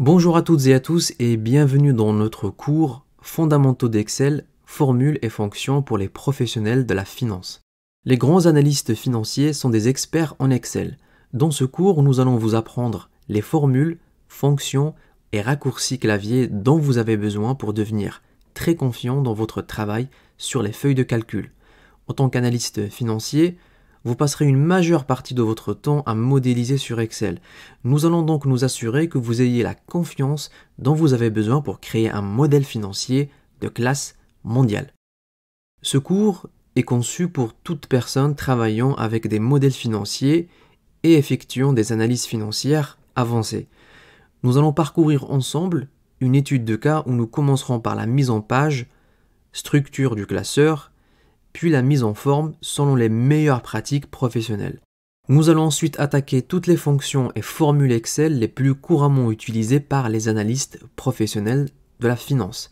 Bonjour à toutes et à tous et bienvenue dans notre cours Fondamentaux d'Excel, formules et fonctions pour les professionnels de la finance. Les grands analystes financiers sont des experts en Excel. Dans ce cours, nous allons vous apprendre les formules, fonctions et raccourcis clavier dont vous avez besoin pour devenir très confiant dans votre travail sur les feuilles de calcul. En tant qu'analyste financier, vous passerez une majeure partie de votre temps à modéliser sur Excel. Nous allons donc nous assurer que vous ayez la confiance dont vous avez besoin pour créer un modèle financier de classe mondiale. Ce cours est conçu pour toute personne travaillant avec des modèles financiers et effectuant des analyses financières avancées. Nous allons parcourir ensemble une étude de cas où nous commencerons par la mise en page, structure du classeur, puis la mise en forme selon les meilleures pratiques professionnelles. Nous allons ensuite attaquer toutes les fonctions et formules Excel les plus couramment utilisées par les analystes professionnels de la finance.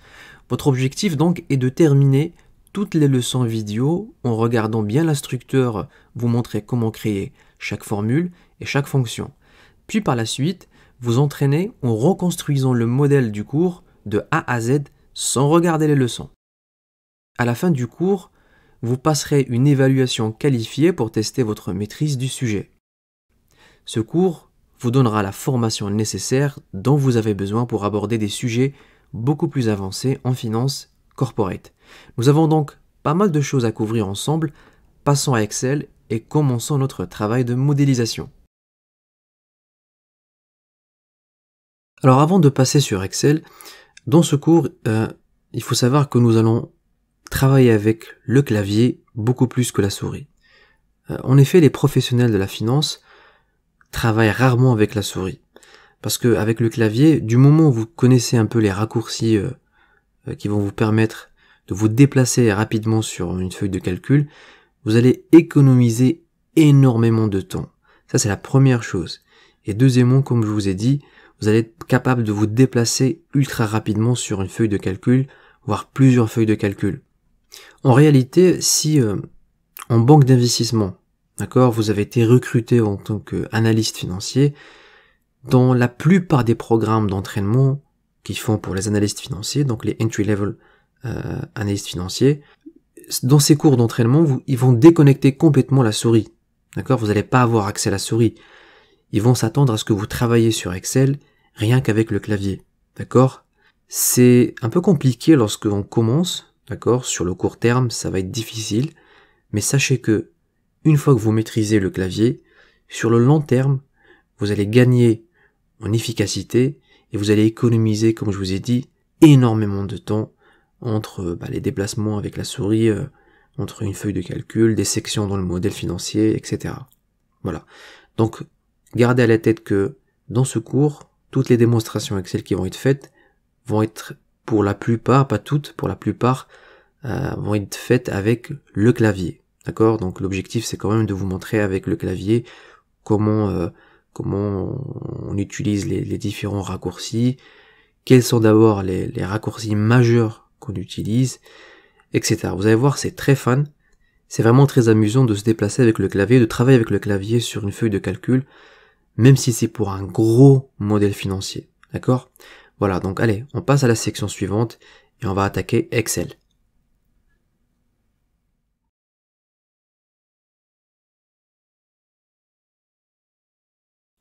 Votre objectif donc est de terminer toutes les leçons vidéo en regardant bien l'instructeur vous montrer comment créer chaque formule et chaque fonction. Puis par la suite, vous entraînez en reconstruisant le modèle du cours de A à Z sans regarder les leçons. À la fin du cours, vous passerez une évaluation qualifiée pour tester votre maîtrise du sujet. Ce cours vous donnera la formation nécessaire dont vous avez besoin pour aborder des sujets beaucoup plus avancés en finance corporate. Nous avons donc pas mal de choses à couvrir ensemble, passons à Excel et commençons notre travail de modélisation. Alors avant de passer sur Excel, dans ce cours, euh, il faut savoir que nous allons Travailler avec le clavier beaucoup plus que la souris. Euh, en effet, les professionnels de la finance travaillent rarement avec la souris. Parce que avec le clavier, du moment où vous connaissez un peu les raccourcis euh, euh, qui vont vous permettre de vous déplacer rapidement sur une feuille de calcul, vous allez économiser énormément de temps. Ça, c'est la première chose. Et deuxièmement, comme je vous ai dit, vous allez être capable de vous déplacer ultra rapidement sur une feuille de calcul, voire plusieurs feuilles de calcul. En réalité, si euh, en banque d'investissement, d'accord, vous avez été recruté en tant qu'analyste financier, dans la plupart des programmes d'entraînement qu'ils font pour les analystes financiers, donc les entry-level euh, analystes financiers, dans ces cours d'entraînement, ils vont déconnecter complètement la souris. D'accord Vous n'allez pas avoir accès à la souris. Ils vont s'attendre à ce que vous travaillez sur Excel rien qu'avec le clavier. D'accord C'est un peu compliqué lorsque on commence D'accord Sur le court terme, ça va être difficile, mais sachez que une fois que vous maîtrisez le clavier, sur le long terme, vous allez gagner en efficacité et vous allez économiser, comme je vous ai dit, énormément de temps entre euh, bah, les déplacements avec la souris, euh, entre une feuille de calcul, des sections dans le modèle financier, etc. Voilà. Donc, gardez à la tête que dans ce cours, toutes les démonstrations celles qui vont être faites vont être pour la plupart, pas toutes, pour la plupart, euh, vont être faites avec le clavier. D'accord Donc l'objectif c'est quand même de vous montrer avec le clavier comment, euh, comment on utilise les, différents raccourcis, quels sont d'abord les, les, raccourcis majeurs qu'on utilise, etc. Vous allez voir, c'est très fun, C'est vraiment très amusant de se déplacer avec le clavier, de travailler avec le clavier sur une feuille de calcul, même si c'est pour un gros modèle financier. D'accord voilà, donc allez, on passe à la section suivante et on va attaquer Excel.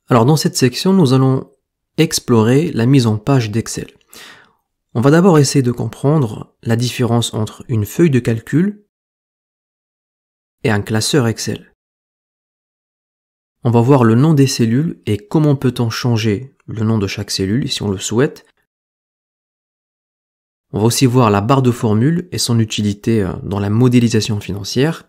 Alors dans cette section, nous allons explorer la mise en page d'Excel. On va d'abord essayer de comprendre la différence entre une feuille de calcul et un classeur Excel. On va voir le nom des cellules et comment peut-on changer le nom de chaque cellule si on le souhaite. On va aussi voir la barre de formule et son utilité euh, dans la modélisation financière.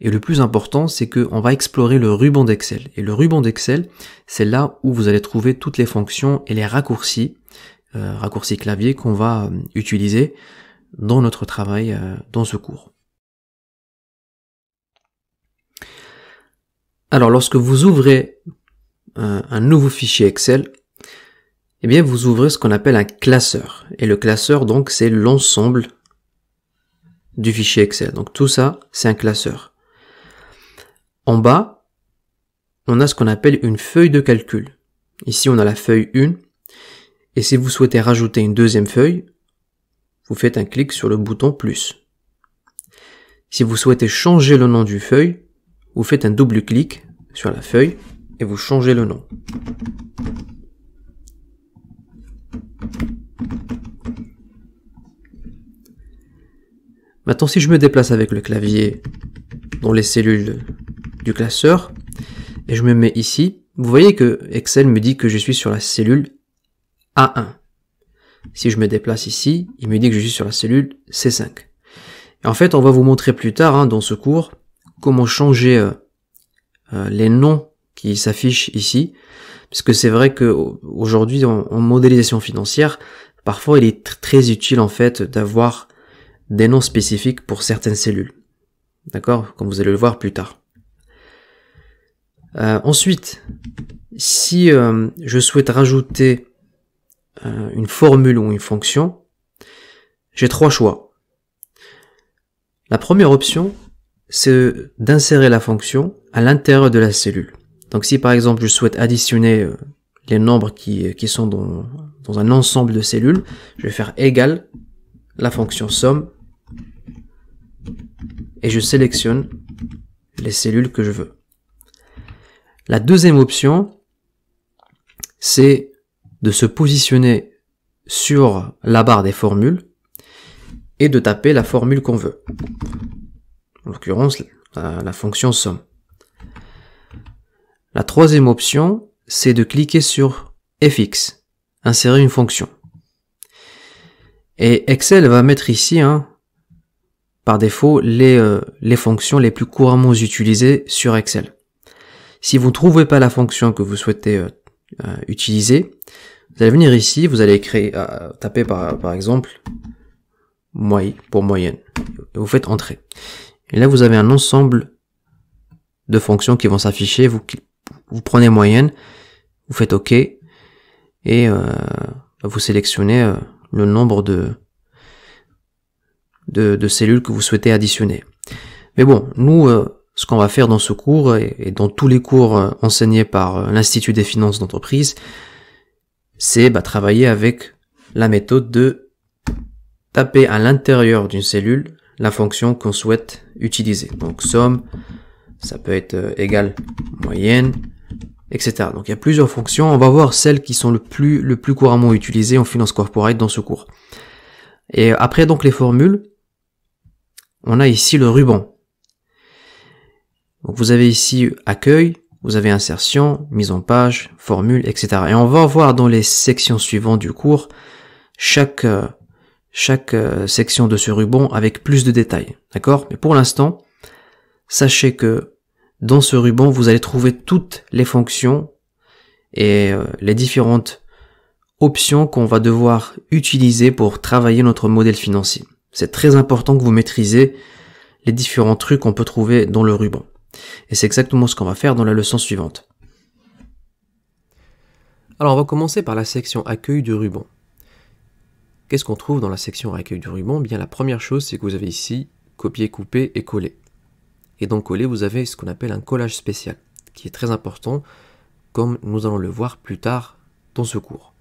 Et le plus important, c'est qu'on va explorer le ruban d'Excel. Et le ruban d'Excel, c'est là où vous allez trouver toutes les fonctions et les raccourcis, euh, raccourcis clavier qu'on va euh, utiliser dans notre travail dans ce cours. Alors lorsque vous ouvrez un nouveau fichier Excel, eh bien vous ouvrez ce qu'on appelle un classeur. Et le classeur, donc, c'est l'ensemble du fichier Excel. Donc tout ça, c'est un classeur. En bas, on a ce qu'on appelle une feuille de calcul. Ici, on a la feuille 1. Et si vous souhaitez rajouter une deuxième feuille, vous faites un clic sur le bouton plus. Si vous souhaitez changer le nom du feuille, vous faites un double clic sur la feuille et vous changez le nom. Maintenant, si je me déplace avec le clavier dans les cellules du classeur, et je me mets ici, vous voyez que Excel me dit que je suis sur la cellule A1. Si je me déplace ici, il me dit que je suis sur la cellule C5. Et en fait, on va vous montrer plus tard hein, dans ce cours comment changer euh, euh, les noms qui s'affichent ici, parce que c'est vrai qu'aujourd'hui, en, modélisation financière, parfois il est très utile en fait d'avoir des noms spécifiques pour certaines cellules. D'accord Comme vous allez le voir plus tard. Euh, ensuite, si euh, je souhaite rajouter euh, une formule ou une fonction, j'ai trois choix. La première option, c'est d'insérer la fonction à l'intérieur de la cellule. Donc si par exemple je souhaite additionner les nombres qui, qui sont dans, dans un ensemble de cellules, je vais faire égal la fonction somme et je sélectionne les cellules que je veux. La deuxième option, c'est de se positionner sur la barre des formules et de taper la formule qu'on veut. En l'occurrence, la, fonction somme. La troisième option, c'est de cliquer sur fx, insérer une fonction. Et Excel va mettre ici hein, par défaut les, euh, les fonctions les plus couramment utilisées sur Excel. Si vous trouvez pas la fonction que vous souhaitez euh, euh, utiliser, vous allez venir ici, vous allez créer, taper par, par exemple moyenne pour moyenne. vous faites entrer. Et là, vous avez un ensemble de fonctions qui vont s'afficher. Vous, vous prenez moyenne, vous faites OK, et vous sélectionnez le nombre de de, cellules que vous souhaitez additionner. Mais bon, nous, euh, ce qu'on va faire dans ce cours et, dans tous les cours euh, enseignés par euh, l'Institut des finances d'entreprise, c'est bah, travailler avec la méthode de taper à l'intérieur d'une cellule la fonction qu'on souhaite utiliser. Donc somme, ça peut être égal, moyenne, etc. Donc il y a plusieurs fonctions. On va voir celles qui sont le plus, le plus couramment utilisées en finance corporate dans ce cours. Et après donc les formules, on a ici le ruban. Donc vous avez ici accueil, vous avez insertion, mise en page, formule, etc. Et on va voir dans les sections suivantes du cours chaque, euh, chaque euh, section de ce ruban avec plus de détails. D'accord Mais pour l'instant, sachez que dans ce ruban, vous allez trouver toutes les fonctions et euh, les différentes options qu'on va devoir utiliser pour travailler notre modèle financier. C'est très important que vous maîtrisez les différents trucs qu'on peut trouver dans le ruban. Et c'est exactement ce qu'on va faire dans la leçon suivante. Alors on va commencer par la section accueil du ruban. Qu'est-ce qu'on trouve dans la section accueil du ruban eh Bien la première chose c'est que vous avez ici copier, couper et coller. Et dans coller vous avez ce qu'on appelle un collage spécial, qui est très important comme nous allons le voir plus tard dans ce cours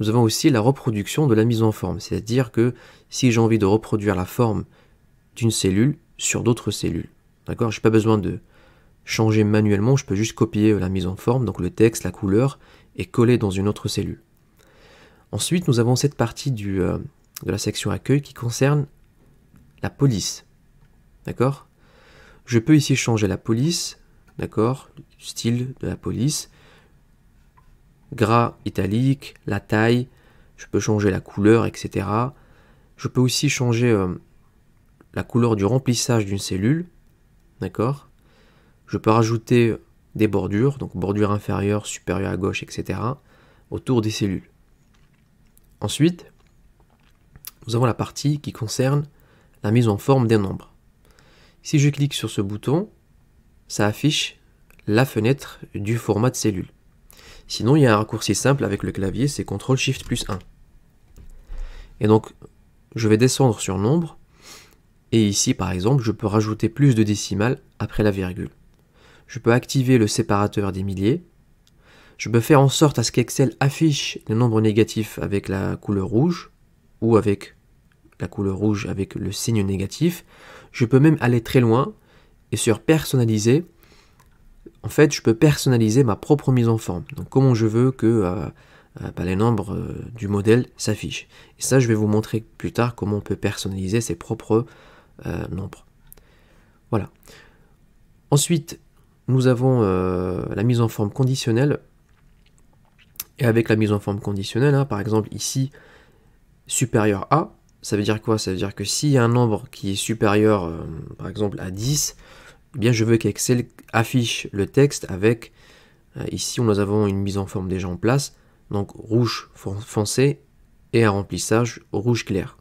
nous avons aussi la reproduction de la mise en forme. C'est-à-dire que si j'ai envie de reproduire la forme d'une cellule sur d'autres cellules, d'accord Je n'ai pas besoin de changer manuellement, je peux juste copier la mise en forme, donc le texte, la couleur, et coller dans une autre cellule. Ensuite, nous avons cette partie du, euh, de la section accueil qui concerne la police. D'accord Je peux ici changer la police, d'accord Style de la police gras italique, la taille, je peux changer la couleur, etc. Je peux aussi changer euh, la couleur du remplissage d'une cellule, d'accord Je peux rajouter des bordures, donc bordure inférieure, supérieure à gauche, etc., autour des cellules. Ensuite, nous avons la partie qui concerne la mise en forme des nombres. Si je clique sur ce bouton, ça affiche la fenêtre du format de cellule. Sinon, il y a un raccourci simple avec le clavier, c'est CTRL SHIFT plus 1. Et donc, je vais descendre sur nombre, et ici, par exemple, je peux rajouter plus de décimales après la virgule. Je peux activer le séparateur des milliers. Je peux faire en sorte à ce qu'Excel affiche les nombres négatifs avec la couleur rouge, ou avec la couleur rouge avec le signe négatif. Je peux même aller très loin et sur personnaliser, en fait, je peux personnaliser ma propre mise en forme. Donc, comment je veux que euh, euh, bah, les nombres euh, du modèle s'affichent. Et ça, je vais vous montrer plus tard comment on peut personnaliser ses propres nombres. Voilà. Ensuite, nous avons la mise en forme conditionnelle. Et avec la mise en forme conditionnelle, hein, par exemple ici, supérieur à, ça veut dire quoi Ça veut dire que s'il y a un nombre qui est supérieur, par exemple, à 10, eh je veux qu'Excel affiche le texte avec, euh, ici nous avons une mise en forme déjà en place, donc rouge foncé et un remplissage rouge clair.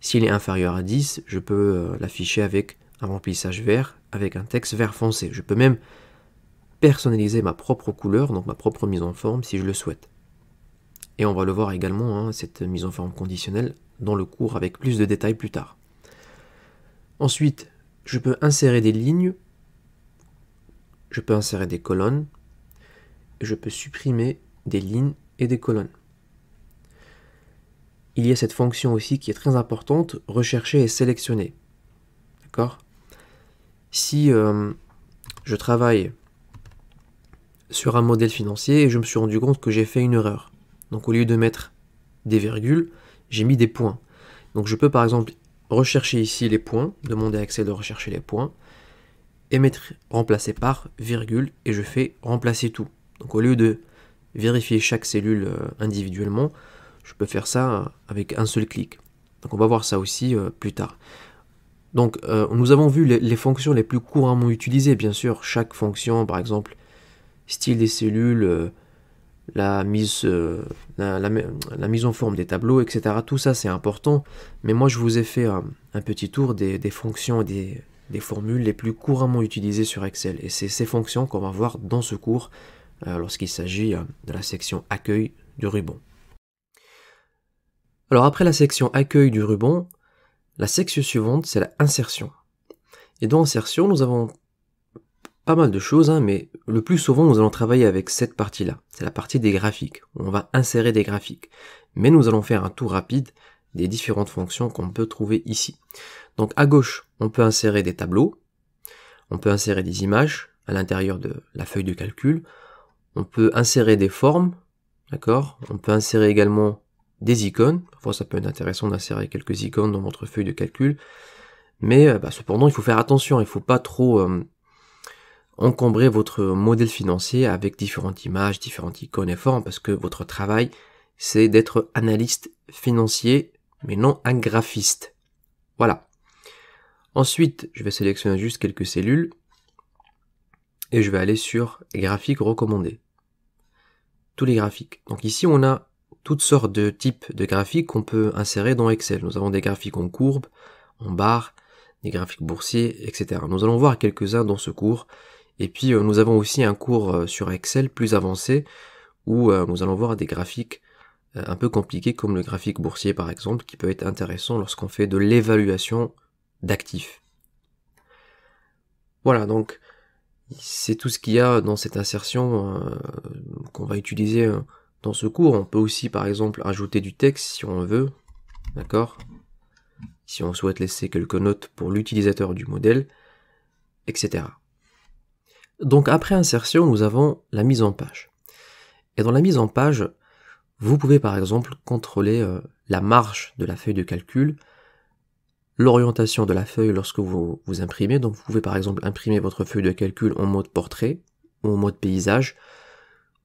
S'il est inférieur à 10, je peux euh, l'afficher avec un remplissage vert, avec un texte vert foncé. Je peux même personnaliser ma propre couleur, donc ma propre mise en forme, si je le souhaite. Et on va le voir également, hein, cette mise en forme conditionnelle, dans le cours avec plus de détails plus tard. Ensuite, je peux insérer des lignes, je peux insérer des colonnes, je peux supprimer des lignes et des colonnes. Il y a cette fonction aussi qui est très importante, rechercher et sélectionner. D'accord Si euh, je travaille sur un modèle financier et je me suis rendu compte que j'ai fait une erreur. Donc au lieu de mettre des virgules, j'ai mis des points. Donc je peux par exemple Rechercher ici les points, demander à Excel de rechercher les points, et mettre remplacer par virgule, et je fais remplacer tout. Donc au lieu de vérifier chaque cellule euh, individuellement, je peux faire ça euh, avec un seul clic. Donc on va voir ça aussi euh, plus tard. Donc nous avons vu les, fonctions les plus couramment utilisées, bien sûr, chaque fonction, par exemple, style des cellules, la mise, euh, la, mise en forme des tableaux, etc. Tout ça, c'est important. Mais moi, je vous ai fait un, petit tour des, fonctions et des, formules les plus couramment utilisées sur Excel. Et c'est ces fonctions qu'on va voir dans ce cours euh, lorsqu'il s'agit euh, de la section accueil du ruban. Alors après la section accueil du ruban, la section suivante, c'est la insertion. Et dans insertion, nous avons pas mal de choses, hein, mais le plus souvent nous allons travailler avec cette partie-là. C'est la partie des graphiques. On va insérer des graphiques. Mais nous allons faire un tour rapide des différentes fonctions qu'on peut trouver ici. Donc à gauche, on peut insérer des tableaux, on peut insérer des images à l'intérieur de la feuille de calcul, on peut insérer des formes, d'accord On peut insérer également des icônes, parfois ça peut être intéressant d'insérer quelques icônes dans votre feuille de calcul, mais euh, bah, cependant il faut faire attention, il ne faut pas trop euh, encombrer votre modèle financier avec différentes images, différentes icônes et formes, parce que votre travail, c'est d'être analyste financier, mais non un graphiste. Voilà. Ensuite, je vais sélectionner juste quelques cellules, et je vais aller sur graphiques recommandés. Tous les graphiques. Donc ici, on a toutes sortes de types de graphiques qu'on peut insérer dans Excel. Nous avons des graphiques en courbe, en barre, des graphiques boursiers, etc. Nous allons voir quelques-uns dans ce cours et puis euh, nous avons aussi un cours euh, sur Excel plus avancé où euh, nous allons voir des graphiques un peu compliqués comme le graphique boursier par exemple qui peut être intéressant lorsqu'on fait de l'évaluation d'actifs. Voilà donc c'est tout ce qu'il y a dans cette insertion qu'on va utiliser dans ce cours. On peut aussi par exemple ajouter du texte si on veut, d'accord Si on souhaite laisser quelques notes pour l'utilisateur du modèle, etc. Donc après insertion, nous avons la mise en page. Et dans la mise en page, vous pouvez par exemple contrôler euh, la marge de la feuille de calcul, l'orientation de la feuille lorsque vous, vous imprimez. Donc vous pouvez par exemple imprimer votre feuille de calcul en mode portrait ou en mode paysage.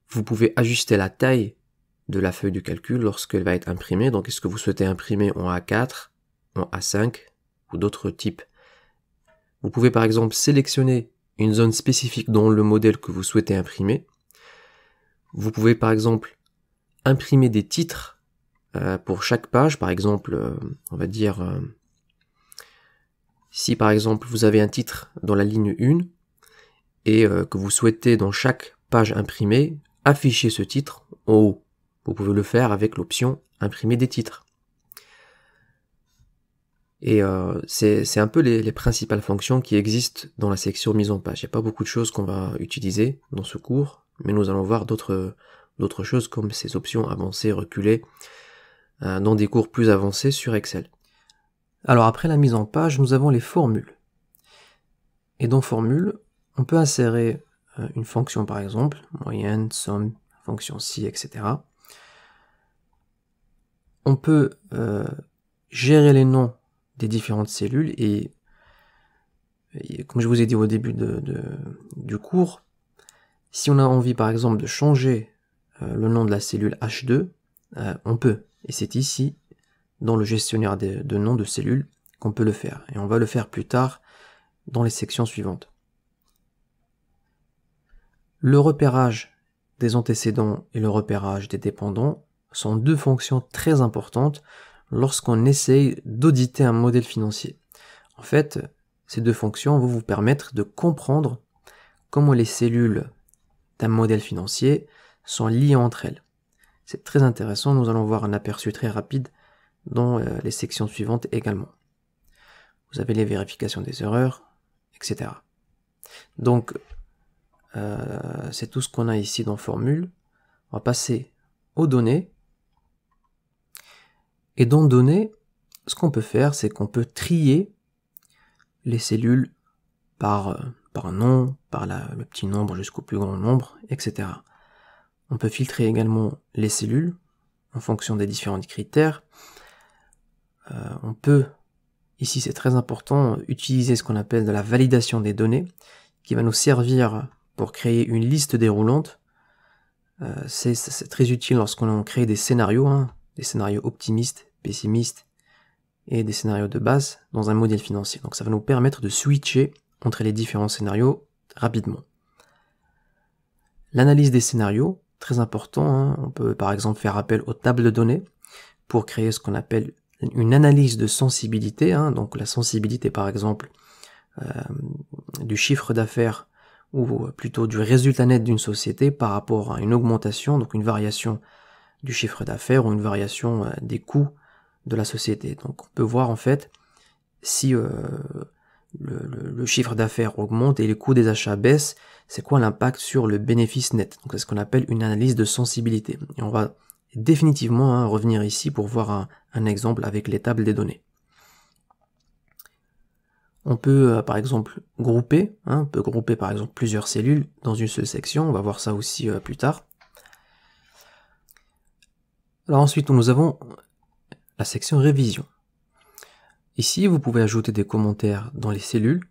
Vous pouvez ajuster la taille de la feuille de calcul lorsqu'elle va être imprimée. Donc est-ce que vous souhaitez imprimer en A4, en A5 ou d'autres types Vous pouvez par exemple sélectionner une zone spécifique dans le modèle que vous souhaitez imprimer. Vous pouvez par exemple imprimer des titres euh, pour chaque page, par exemple, euh, on va dire, euh, si par exemple vous avez un titre dans la ligne 1 et que vous souhaitez dans chaque page imprimée afficher ce titre en haut. Vous pouvez le faire avec l'option imprimer des titres. Et euh, c'est un peu les, principales fonctions qui existent dans la section mise en page. Il n'y a pas beaucoup de choses qu'on va utiliser dans ce cours, mais nous allons voir d'autres choses comme ces options avancées, reculées, euh, dans des cours plus avancés sur Excel. Alors après la mise en page, nous avons les formules. Et dans formules, on peut insérer euh, une fonction par exemple, moyenne, somme, fonction si, etc. On peut gérer les noms des différentes cellules et, comme je vous ai dit au début de, du cours, si on a envie par exemple de changer euh, le nom de la cellule H2, euh, on peut. Et c'est ici, dans le gestionnaire de noms de cellules, qu'on peut le faire. Et on va le faire plus tard dans les sections suivantes. Le repérage des antécédents et le repérage des dépendants sont deux fonctions très importantes lorsqu'on essaye d'auditer un modèle financier. En fait, ces deux fonctions vont vous permettre de comprendre comment les cellules d'un modèle financier sont liées entre elles. C'est très intéressant, nous allons voir un aperçu très rapide dans euh, les sections suivantes également. Vous avez les vérifications des erreurs, etc. Donc, euh, c'est tout ce qu'on a ici dans formule. On va passer aux données. Et dans données, ce qu'on peut faire, c'est qu'on peut trier les cellules par, euh, par nom, par le petit nombre jusqu'au plus grand nombre, etc. On peut filtrer également les cellules en fonction des différents critères. Euh, on peut, ici c'est très important, utiliser ce qu'on appelle de la validation des données, qui va nous servir pour créer une liste déroulante. Euh, c'est très utile lorsqu'on crée des scénarios. Hein des scénarios optimistes, pessimistes et des scénarios de base dans un modèle financier. Donc ça va nous permettre de switcher entre les différents scénarios rapidement. L'analyse des scénarios, très important, hein. on peut par exemple faire appel aux tables de données pour créer ce qu'on appelle une analyse de sensibilité, hein. donc la sensibilité par exemple euh, du chiffre d'affaires ou plutôt du résultat net d'une société par rapport à une augmentation, donc une variation du chiffre d'affaires ou une variation euh, des coûts de la société. Donc on peut voir en fait si euh, le, chiffre d'affaires augmente et les coûts des achats baissent, c'est quoi l'impact sur le bénéfice net Donc c'est ce qu'on appelle une analyse de sensibilité. Et on va définitivement hein, revenir ici pour voir un, exemple avec les tables des données. On peut euh, par exemple grouper, hein, on peut grouper par exemple plusieurs cellules dans une seule section, on va voir ça aussi plus tard. Alors ensuite, nous avons la section révision. Ici, vous pouvez ajouter des commentaires dans les cellules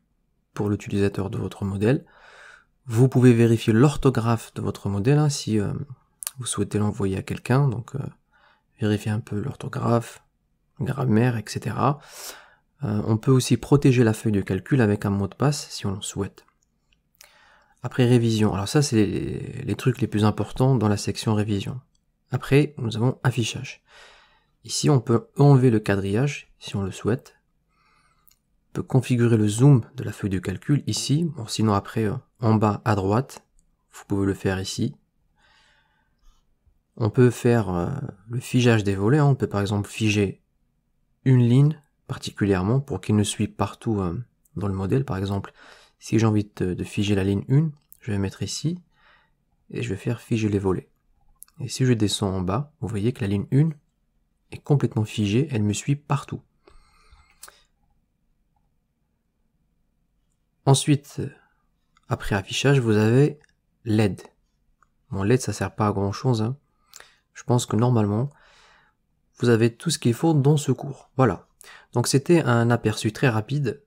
pour l'utilisateur de votre modèle. Vous pouvez vérifier l'orthographe de votre modèle hein, si euh, vous souhaitez l'envoyer à quelqu'un. Donc, euh, vérifier un peu l'orthographe, grammaire, etc. Euh, on peut aussi protéger la feuille de calcul avec un mot de passe si on le souhaite. Après révision, alors ça c'est les trucs les plus importants dans la section révision. Après, nous avons affichage. Ici, on peut enlever le quadrillage si on le souhaite. On peut configurer le zoom de la feuille de calcul ici. sinon, après, euh, en bas à droite, vous pouvez le faire ici. On peut faire euh, le figeage des volets. Hein. On peut par exemple figer une ligne particulièrement pour qu'il ne suit partout euh, dans le modèle. Par exemple, si j'ai envie de, figer la ligne 1, je vais mettre ici et je vais faire figer les volets. Et si je descends en bas, vous voyez que la ligne 1 est complètement figée, elle me suit partout. Ensuite, après affichage, vous avez LED. Bon, LED, ça sert pas à grand chose. Hein. Je pense que normalement, vous avez tout ce qu'il faut dans ce cours. Voilà. Donc c'était un aperçu très rapide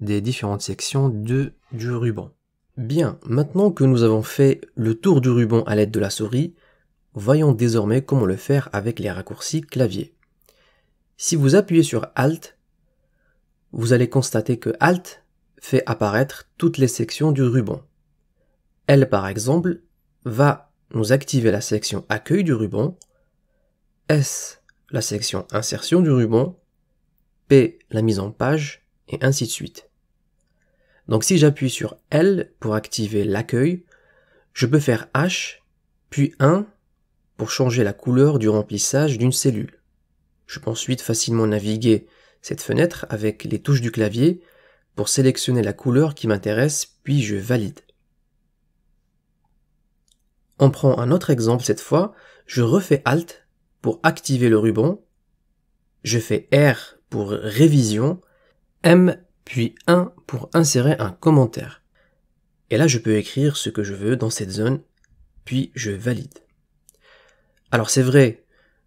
des différentes sections de, du ruban. Bien, maintenant que nous avons fait le tour du ruban à l'aide de la souris, Voyons désormais comment le faire avec les raccourcis clavier. Si vous appuyez sur Alt, vous allez constater que Alt fait apparaître toutes les sections du ruban. L, par exemple, va nous activer la section Accueil du ruban, S, la section Insertion du ruban, P, la mise en page, et ainsi de suite. Donc si j'appuie sur L pour activer l'accueil, je peux faire H, puis 1 pour changer la couleur du remplissage d'une cellule. Je peux ensuite facilement naviguer cette fenêtre avec les touches du clavier pour sélectionner la couleur qui m'intéresse, puis je valide. On prend un autre exemple cette fois, je refais Alt pour activer le ruban, je fais R pour révision, M puis 1 pour insérer un commentaire. Et là je peux écrire ce que je veux dans cette zone, puis je valide. Alors c'est vrai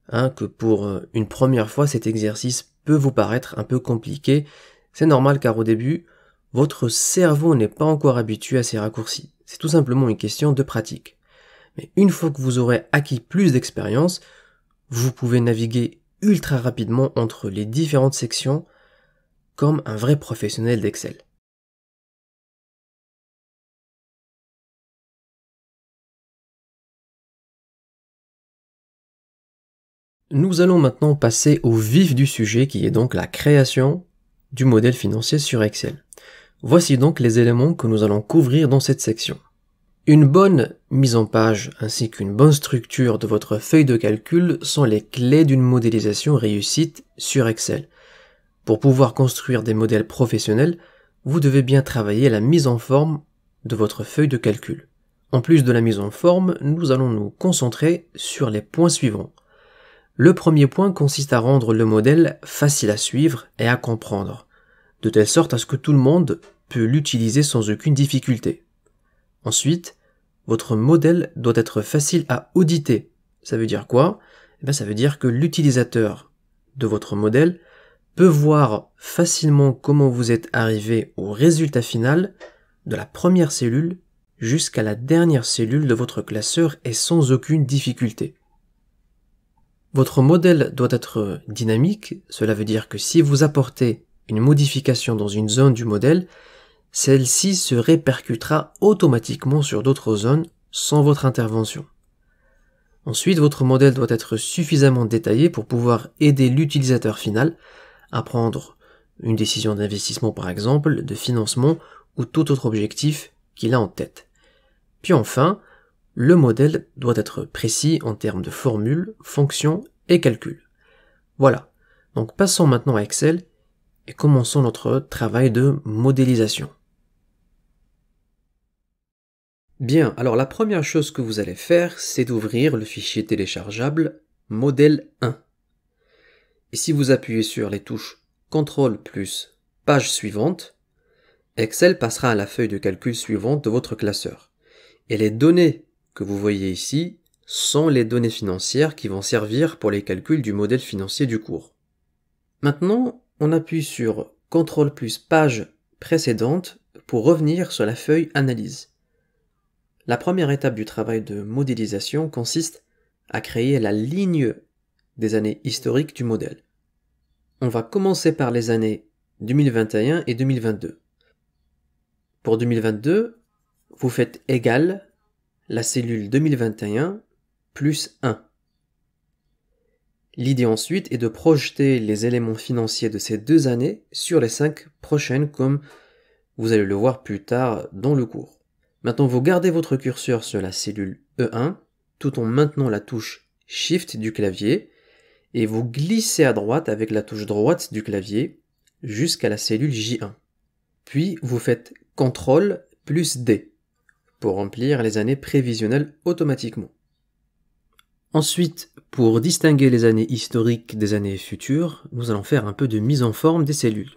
hein, que pour euh, une première fois cet exercice peut vous paraître un peu compliqué, c'est normal car au début, votre cerveau n'est pas encore habitué à ces raccourcis. C'est tout simplement une question de pratique. Mais une fois que vous aurez acquis plus d'expérience, vous pouvez naviguer ultra rapidement entre les différentes sections comme un vrai professionnel d'Excel. Nous allons maintenant passer au vif du sujet qui est donc la création du modèle financier sur Excel. Voici donc les éléments que nous allons couvrir dans cette section. Une bonne mise en page ainsi qu'une bonne structure de votre feuille de calcul sont les clés d'une modélisation réussite sur Excel. Pour pouvoir construire des modèles professionnels, vous devez bien travailler la mise en forme de votre feuille de calcul. En plus de la mise en forme, nous allons nous concentrer sur les points suivants. Le premier point consiste à rendre le modèle facile à suivre et à comprendre, de telle sorte à ce que tout le monde peut l'utiliser sans aucune difficulté. Ensuite, votre modèle doit être facile à auditer. Ça veut dire quoi eh ben, Ça veut dire que l'utilisateur de votre modèle peut voir facilement comment vous êtes arrivé au résultat final de la première cellule jusqu'à la dernière cellule de votre classeur et sans aucune difficulté. Votre modèle doit être dynamique, cela veut dire que si vous apportez une modification dans une zone du modèle, celle-ci se répercutera automatiquement sur d'autres zones sans votre intervention. Ensuite, votre modèle doit être suffisamment détaillé pour pouvoir aider l'utilisateur final à prendre une décision d'investissement par exemple, de financement ou tout autre objectif qu'il a en tête. Puis enfin, le modèle doit être précis en termes de formules, fonctions et calculs. Voilà, donc passons maintenant à Excel et commençons notre travail de modélisation. Bien, alors la première chose que vous allez faire, c'est d'ouvrir le fichier téléchargeable modèle 1. Et si vous appuyez sur les touches CTRL plus page suivante, Excel passera à la feuille de calcul suivante de votre classeur. Et les données que vous voyez ici sont les données financières qui vont servir pour les calculs du modèle financier du cours. Maintenant, on appuie sur CTRL plus page précédente pour revenir sur la feuille Analyse. La première étape du travail de modélisation consiste à créer la ligne des années historiques du modèle. On va commencer par les années 2021 et 2022. Pour 2022, vous faites égal la cellule 2021 plus 1. L'idée ensuite est de projeter les éléments financiers de ces deux années sur les cinq prochaines comme vous allez le voir plus tard dans le cours. Maintenant, vous gardez votre curseur sur la cellule E1 tout en maintenant la touche Shift du clavier et vous glissez à droite avec la touche droite du clavier jusqu'à la cellule J1. Puis vous faites CTRL plus D remplir les années prévisionnelles automatiquement. Ensuite, pour distinguer les années historiques des années futures, nous allons faire un peu de mise en forme des cellules.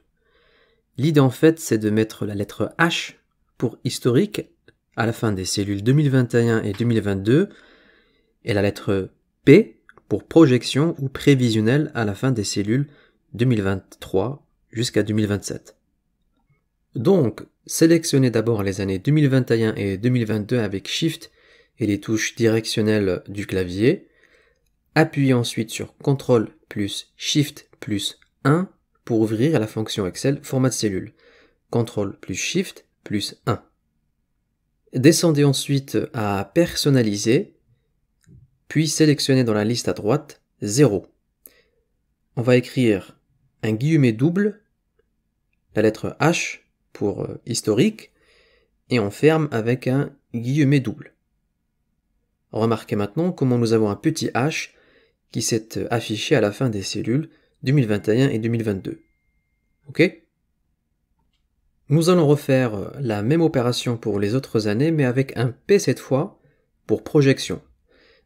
L'idée en fait, c'est de mettre la lettre H pour historique à la fin des cellules 2021 et 2022, et la lettre P pour projection ou prévisionnelle à la fin des cellules 2023 jusqu'à 2027. Donc, Sélectionnez d'abord les années 2021 et 2022 avec Shift et les touches directionnelles du clavier. Appuyez ensuite sur CTRL plus SHIFT plus 1 pour ouvrir la fonction Excel format de cellule. CTRL plus SHIFT plus 1. Descendez ensuite à Personnaliser, puis sélectionnez dans la liste à droite 0. On va écrire un guillemet double, la lettre H, pour euh, historique et on ferme avec un guillemet double. Remarquez maintenant comment nous avons un petit h qui s'est euh, affiché à la fin des cellules 2021 et 2022. Ok Nous allons refaire euh, la même opération pour les autres années mais avec un P cette fois pour projection.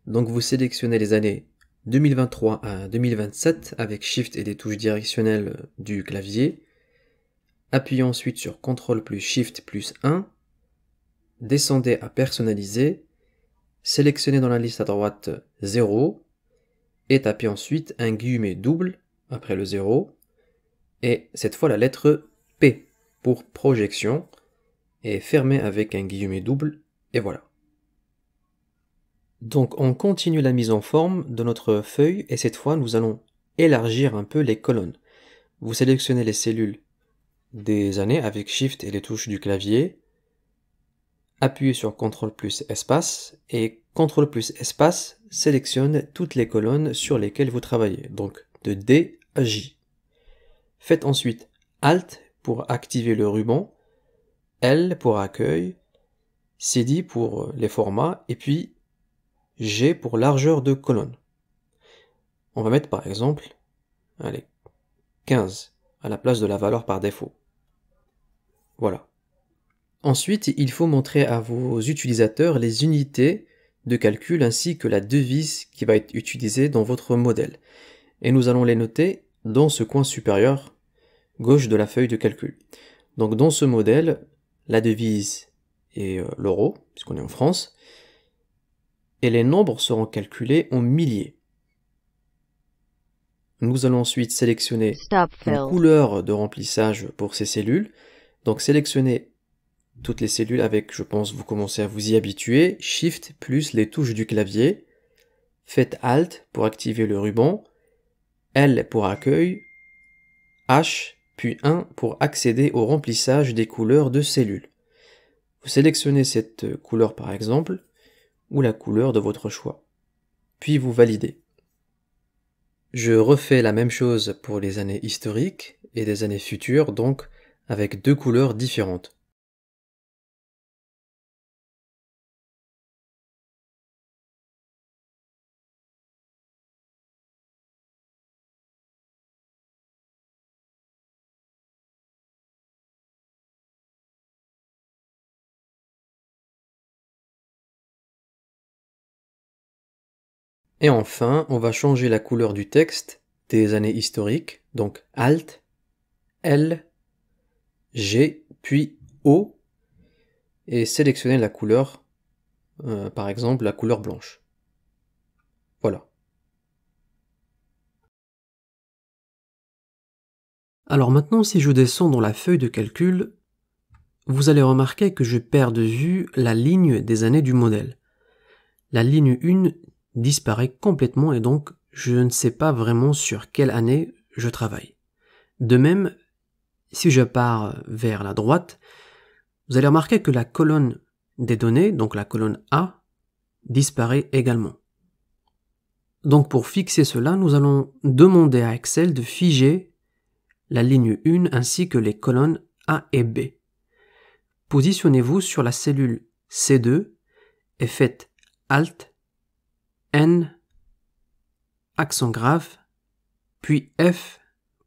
Donc vous sélectionnez les années 2023 à 2027 avec Shift et des touches directionnelles du clavier appuyez ensuite sur CTRL plus SHIFT plus 1, descendez à personnaliser, sélectionnez dans la liste à droite 0, et tapez ensuite un guillemet double après le 0, et cette fois la lettre P pour projection, et fermez avec un guillemet double, et voilà. Donc on continue la mise en forme de notre feuille, et cette fois nous allons élargir un peu les colonnes. Vous sélectionnez les cellules des années avec Shift et les touches du clavier, appuyez sur CTRL plus espace et CTRL plus espace sélectionne toutes les colonnes sur lesquelles vous travaillez, donc de D à J. Faites ensuite ALT pour activer le ruban, L pour accueil, CD pour les formats et puis G pour largeur de colonne. On va mettre par exemple allez, 15 à la place de la valeur par défaut. Voilà. Ensuite, il faut montrer à vos utilisateurs les unités de calcul ainsi que la devise qui va être utilisée dans votre modèle. Et nous allons les noter dans ce coin supérieur gauche de la feuille de calcul. Donc dans ce modèle, la devise est euh, l'euro, puisqu'on est en France, et les nombres seront calculés en milliers. Nous allons ensuite sélectionner une couleur de remplissage pour ces cellules, donc sélectionnez toutes les cellules avec, je pense, vous commencez à vous y habituer, Shift plus les touches du clavier, faites Alt pour activer le ruban, L pour accueil, H puis 1 pour accéder au remplissage des couleurs de cellules. Vous sélectionnez cette couleur par exemple, ou la couleur de votre choix, puis vous validez. Je refais la même chose pour les années historiques et des années futures, donc avec deux couleurs différentes. Et enfin, on va changer la couleur du texte des années historiques, donc Alt, L G, puis O, et sélectionner la couleur, euh, par exemple la couleur blanche. Voilà. Alors maintenant, si je descends dans la feuille de calcul, vous allez remarquer que je perds de vue la ligne des années du modèle. La ligne 1 disparaît complètement et donc je ne sais pas vraiment sur quelle année je travaille. De même, si je pars vers la droite, vous allez remarquer que la colonne des données, donc la colonne A, disparaît également. Donc pour fixer cela, nous allons demander à Excel de figer la ligne 1 ainsi que les colonnes A et B. Positionnez-vous sur la cellule C2 et faites Alt, N, accent grave, puis F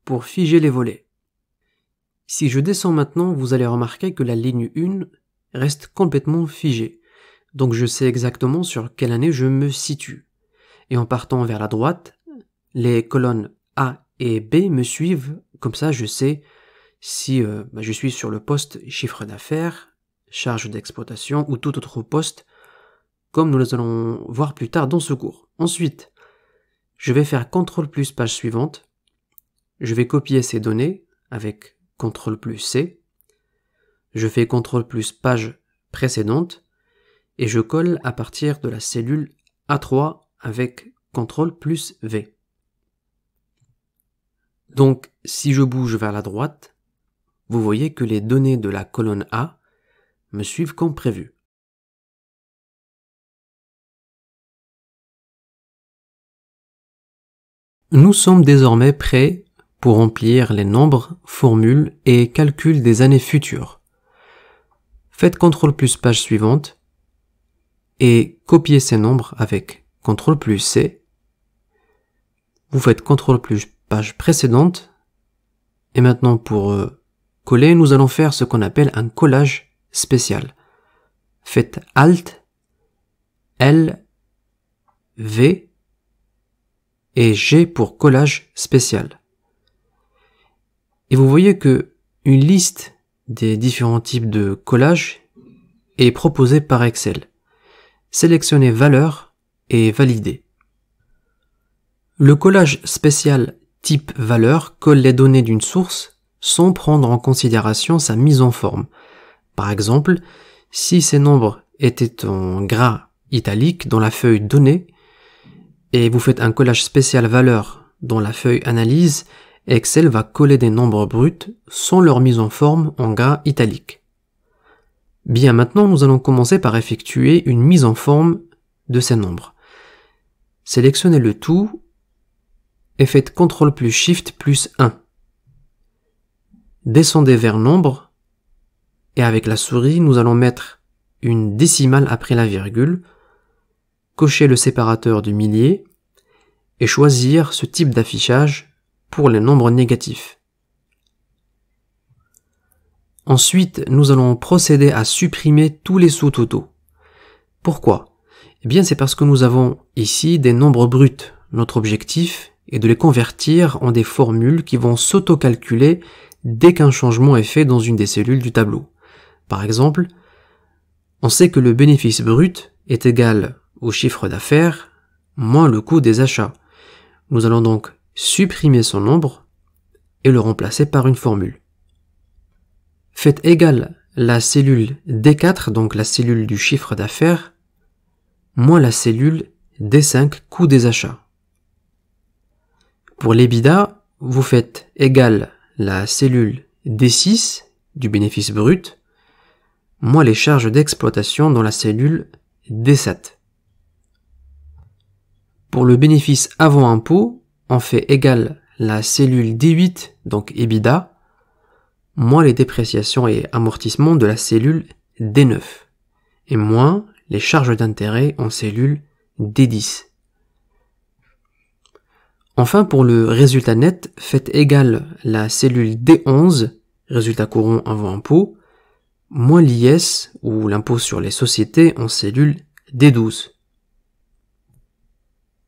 pour figer les volets. Si je descends maintenant, vous allez remarquer que la ligne 1 reste complètement figée, donc je sais exactement sur quelle année je me situe. Et en partant vers la droite, les colonnes A et B me suivent, comme ça je sais si euh, bah, je suis sur le poste chiffre d'affaires, charge d'exploitation ou tout autre poste, comme nous allons voir plus tard dans ce cours. Ensuite, je vais faire CTRL plus page suivante, je vais copier ces données avec CTRL plus C, je fais CTRL plus page précédente, et je colle à partir de la cellule A3 avec CTRL plus V. Donc, si je bouge vers la droite, vous voyez que les données de la colonne A me suivent comme prévu. Nous sommes désormais prêts pour remplir les nombres, formules et calculs des années futures. Faites CTRL plus page suivante et copiez ces nombres avec CTRL plus C. Vous faites CTRL plus page précédente et maintenant pour euh, coller, nous allons faire ce qu'on appelle un collage spécial. Faites Alt, L, V et G pour collage spécial. Et vous voyez que une liste des différents types de collages est proposée par Excel. Sélectionnez valeur et validez. Le collage spécial type valeur colle les données d'une source sans prendre en considération sa mise en forme. Par exemple, si ces nombres étaient en gras italique dans la feuille donnée et vous faites un collage spécial valeur dans la feuille analyse, Excel va coller des nombres bruts sans leur mise en forme en gras italique. Bien, maintenant nous allons commencer par effectuer une mise en forme de ces nombres. Sélectionnez le tout et faites CTRL plus SHIFT plus 1. Descendez vers nombre et avec la souris nous allons mettre une décimale après la virgule, cocher le séparateur du millier et choisir ce type d'affichage pour les nombres négatifs. Ensuite, nous allons procéder à supprimer tous les sous-totaux. Pourquoi Eh bien, c'est parce que nous avons ici des nombres bruts. Notre objectif est de les convertir en des formules qui vont s'auto-calculer dès qu'un changement est fait dans une des cellules du tableau. Par exemple, on sait que le bénéfice brut est égal au chiffre d'affaires moins le coût des achats. Nous allons donc supprimer son nombre et le remplacer par une formule. Faites égal la cellule D4, donc la cellule du chiffre d'affaires, moins la cellule D5, coût des achats. Pour l'EBIDA, vous faites égal la cellule D6 du bénéfice brut, moins les charges d'exploitation dans la cellule D7. Pour le bénéfice avant impôt, on fait égal la cellule D8, donc EBITDA, moins les dépréciations et amortissements de la cellule D9, et moins les charges d'intérêt en cellule D10. Enfin, pour le résultat net, faites égal la cellule D11, résultat courant avant impôt, moins l'IS ou l'impôt sur les sociétés en cellule D12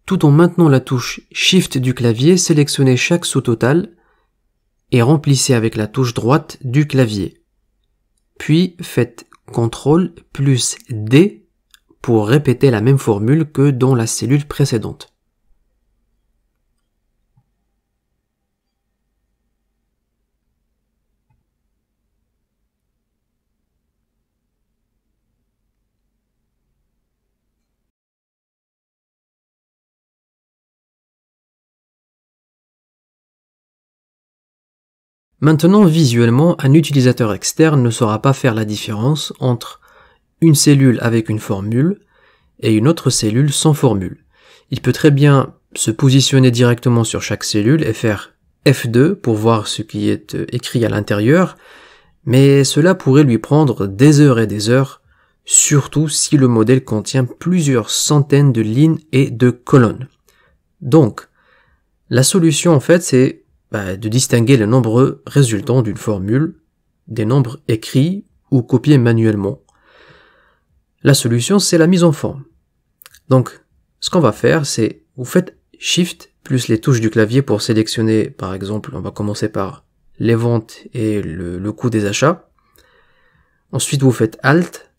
tout en maintenant la touche Shift du clavier, sélectionnez chaque sous-total et remplissez avec la touche droite du clavier. Puis faites CTRL plus D pour répéter la même formule que dans la cellule précédente. Maintenant, visuellement, un utilisateur externe ne saura pas faire la différence entre une cellule avec une formule et une autre cellule sans formule. Il peut très bien se positionner directement sur chaque cellule et faire F2 pour voir ce qui est euh, écrit à l'intérieur, mais cela pourrait lui prendre des heures et des heures, surtout si le modèle contient plusieurs centaines de lignes et de colonnes. Donc, la solution en fait c'est bah, de distinguer les nombres résultants d'une formule des nombres écrits ou copiés manuellement. La solution, c'est la mise en forme. Donc, ce qu'on va faire, c'est vous faites Shift plus les touches du clavier pour sélectionner, par exemple, on va commencer par les ventes et le, le coût des achats. Ensuite, vous faites Alt,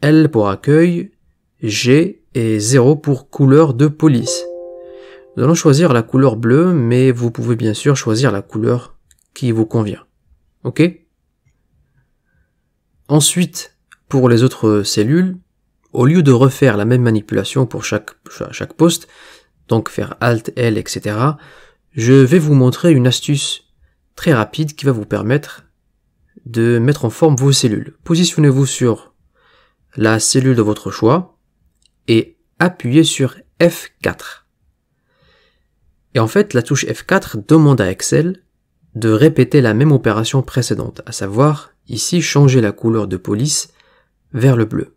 L pour accueil, G et 0 pour couleur de police. Nous allons choisir la couleur bleue, mais vous pouvez bien sûr choisir la couleur qui vous convient. OK Ensuite, pour les autres cellules, au lieu de refaire la même manipulation pour chaque, chaque poste, donc faire Alt, L, etc., je vais vous montrer une astuce très rapide qui va vous permettre de mettre en forme vos cellules. Positionnez-vous sur la cellule de votre choix et appuyez sur F4. Et en fait, la touche F4 demande à Excel de répéter la même opération précédente, à savoir ici changer la couleur de police vers le bleu.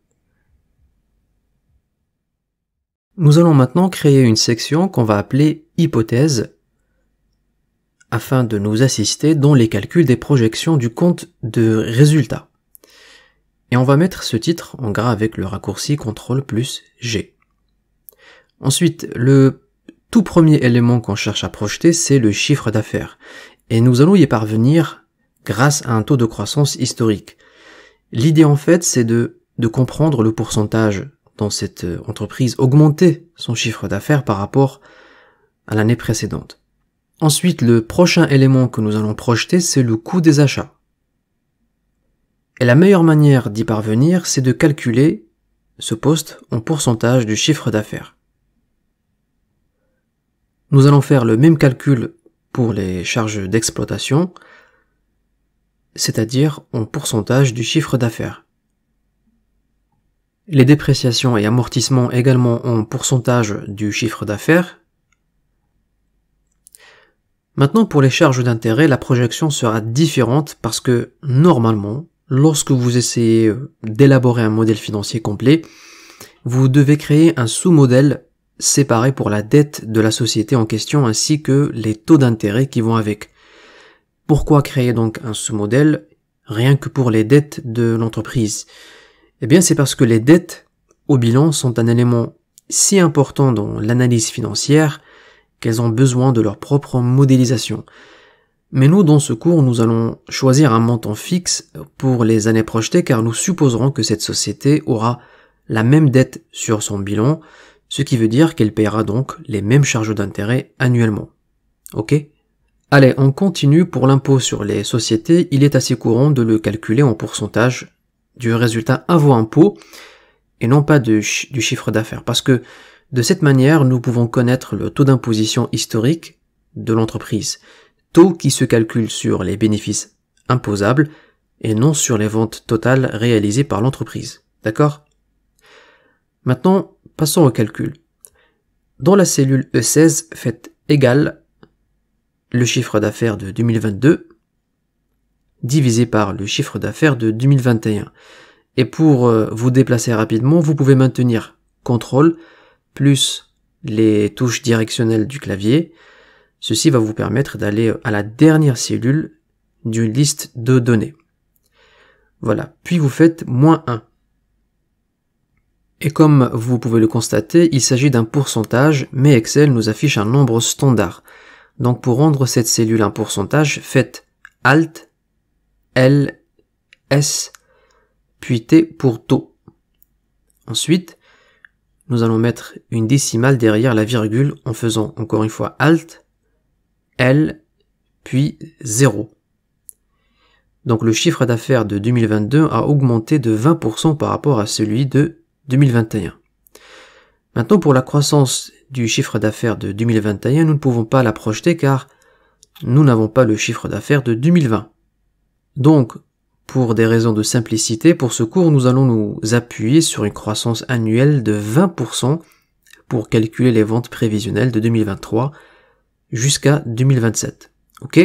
Nous allons maintenant créer une section qu'on va appeler hypothèse afin de nous assister dans les calculs des projections du compte de résultats. Et on va mettre ce titre en gras avec le raccourci CTRL plus G. Ensuite, le tout premier élément qu'on cherche à projeter, c'est le chiffre d'affaires. Et nous allons y parvenir grâce à un taux de croissance historique. L'idée en fait, c'est de, de comprendre le pourcentage dans cette euh, entreprise, augmenter son chiffre d'affaires par rapport à l'année précédente. Ensuite, le prochain élément que nous allons projeter, c'est le coût des achats. Et la meilleure manière d'y parvenir, c'est de calculer ce poste en pourcentage du chiffre d'affaires. Nous allons faire le même calcul pour les charges d'exploitation, c'est-à-dire en pourcentage du chiffre d'affaires. Les dépréciations et amortissements également en pourcentage du chiffre d'affaires. Maintenant, pour les charges d'intérêt, la projection sera différente parce que, normalement, lorsque vous essayez d'élaborer un modèle financier complet, vous devez créer un sous-modèle séparés pour la dette de la société en question ainsi que les taux d'intérêt qui vont avec. Pourquoi créer donc un sous-modèle rien que pour les dettes de l'entreprise Eh bien c'est parce que les dettes au bilan sont un élément si important dans l'analyse financière qu'elles ont besoin de leur propre modélisation. Mais nous, dans ce cours, nous allons choisir un montant fixe pour les années projetées car nous supposerons que cette société aura la même dette sur son bilan ce qui veut dire qu'elle payera donc les mêmes charges d'intérêt annuellement. Ok Allez, on continue pour l'impôt sur les sociétés, il est assez courant de le calculer en pourcentage du résultat avant impôt et non pas du chiffre d'affaires parce que de cette manière, nous pouvons connaître le taux d'imposition historique de l'entreprise, taux qui se calcule sur les bénéfices imposables et non sur les ventes totales réalisées par l'entreprise. D'accord Maintenant, Passons au calcul. Dans la cellule E16, faites égal le chiffre d'affaires de 2022 divisé par le chiffre d'affaires de 2021. Et pour euh, vous déplacer rapidement, vous pouvez maintenir CTRL plus les touches directionnelles du clavier. Ceci va vous permettre d'aller à la dernière cellule d'une liste de données. Voilà, puis vous faites moins 1. Et comme vous pouvez le constater, il s'agit d'un pourcentage, mais Excel nous affiche un nombre standard. Donc pour rendre cette cellule un pourcentage, faites Alt, L, S, puis T pour taux. Ensuite, nous allons mettre une décimale derrière la virgule en faisant encore une fois Alt, L, puis 0. Donc le chiffre d'affaires de 2022 a augmenté de 20% par rapport à celui de 2021. Maintenant, pour la croissance du chiffre d'affaires de 2021, nous ne pouvons pas la projeter car nous n'avons pas le chiffre d'affaires de 2020. Donc, pour des raisons de simplicité, pour ce cours, nous allons nous appuyer sur une croissance annuelle de 20% pour calculer les ventes prévisionnelles de 2023 jusqu'à 2027. Ok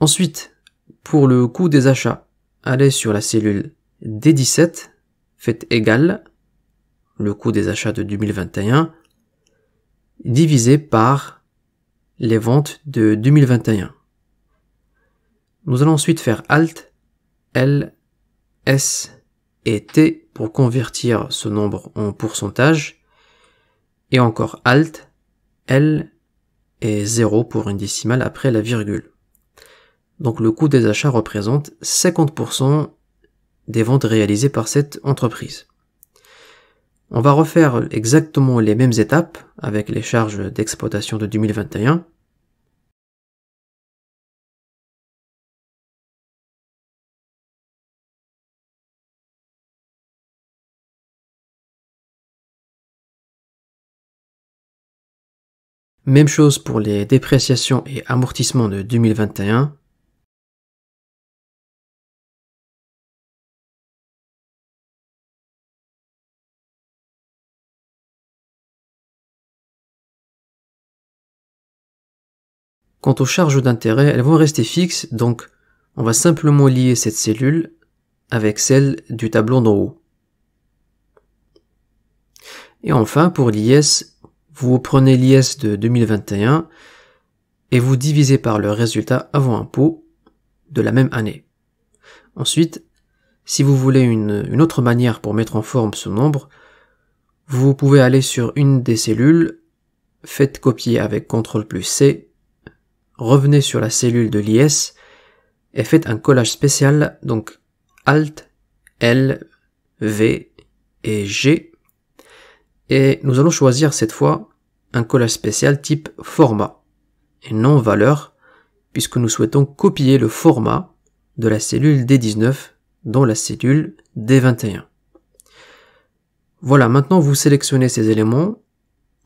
Ensuite, pour le coût des achats, allez sur la cellule D17 fait égal le coût des achats de 2021 divisé par les ventes de 2021. Nous allons ensuite faire Alt, L, S et T pour convertir ce nombre en pourcentage. Et encore Alt, L et 0 pour une décimale après la virgule. Donc le coût des achats représente 50% des ventes réalisées par cette entreprise. On va refaire exactement les mêmes étapes avec les charges d'exploitation de 2021. Même chose pour les dépréciations et amortissements de 2021 Quant aux charges d'intérêt, elles vont rester fixes, donc on va simplement lier cette cellule avec celle du tableau d'en haut. Et enfin, pour l'IS, vous prenez l'IS de 2021 et vous divisez par le résultat avant impôt de la même année. Ensuite, si vous voulez une, une, autre manière pour mettre en forme ce nombre, vous pouvez aller sur une des cellules, faites copier avec CTRL plus C, revenez sur la cellule de l'IS et faites un collage spécial, donc Alt, L, V et G. Et nous allons choisir cette fois un collage spécial type format et non valeur, puisque nous souhaitons copier le format de la cellule D19 dans la cellule D21. Voilà, maintenant vous sélectionnez ces éléments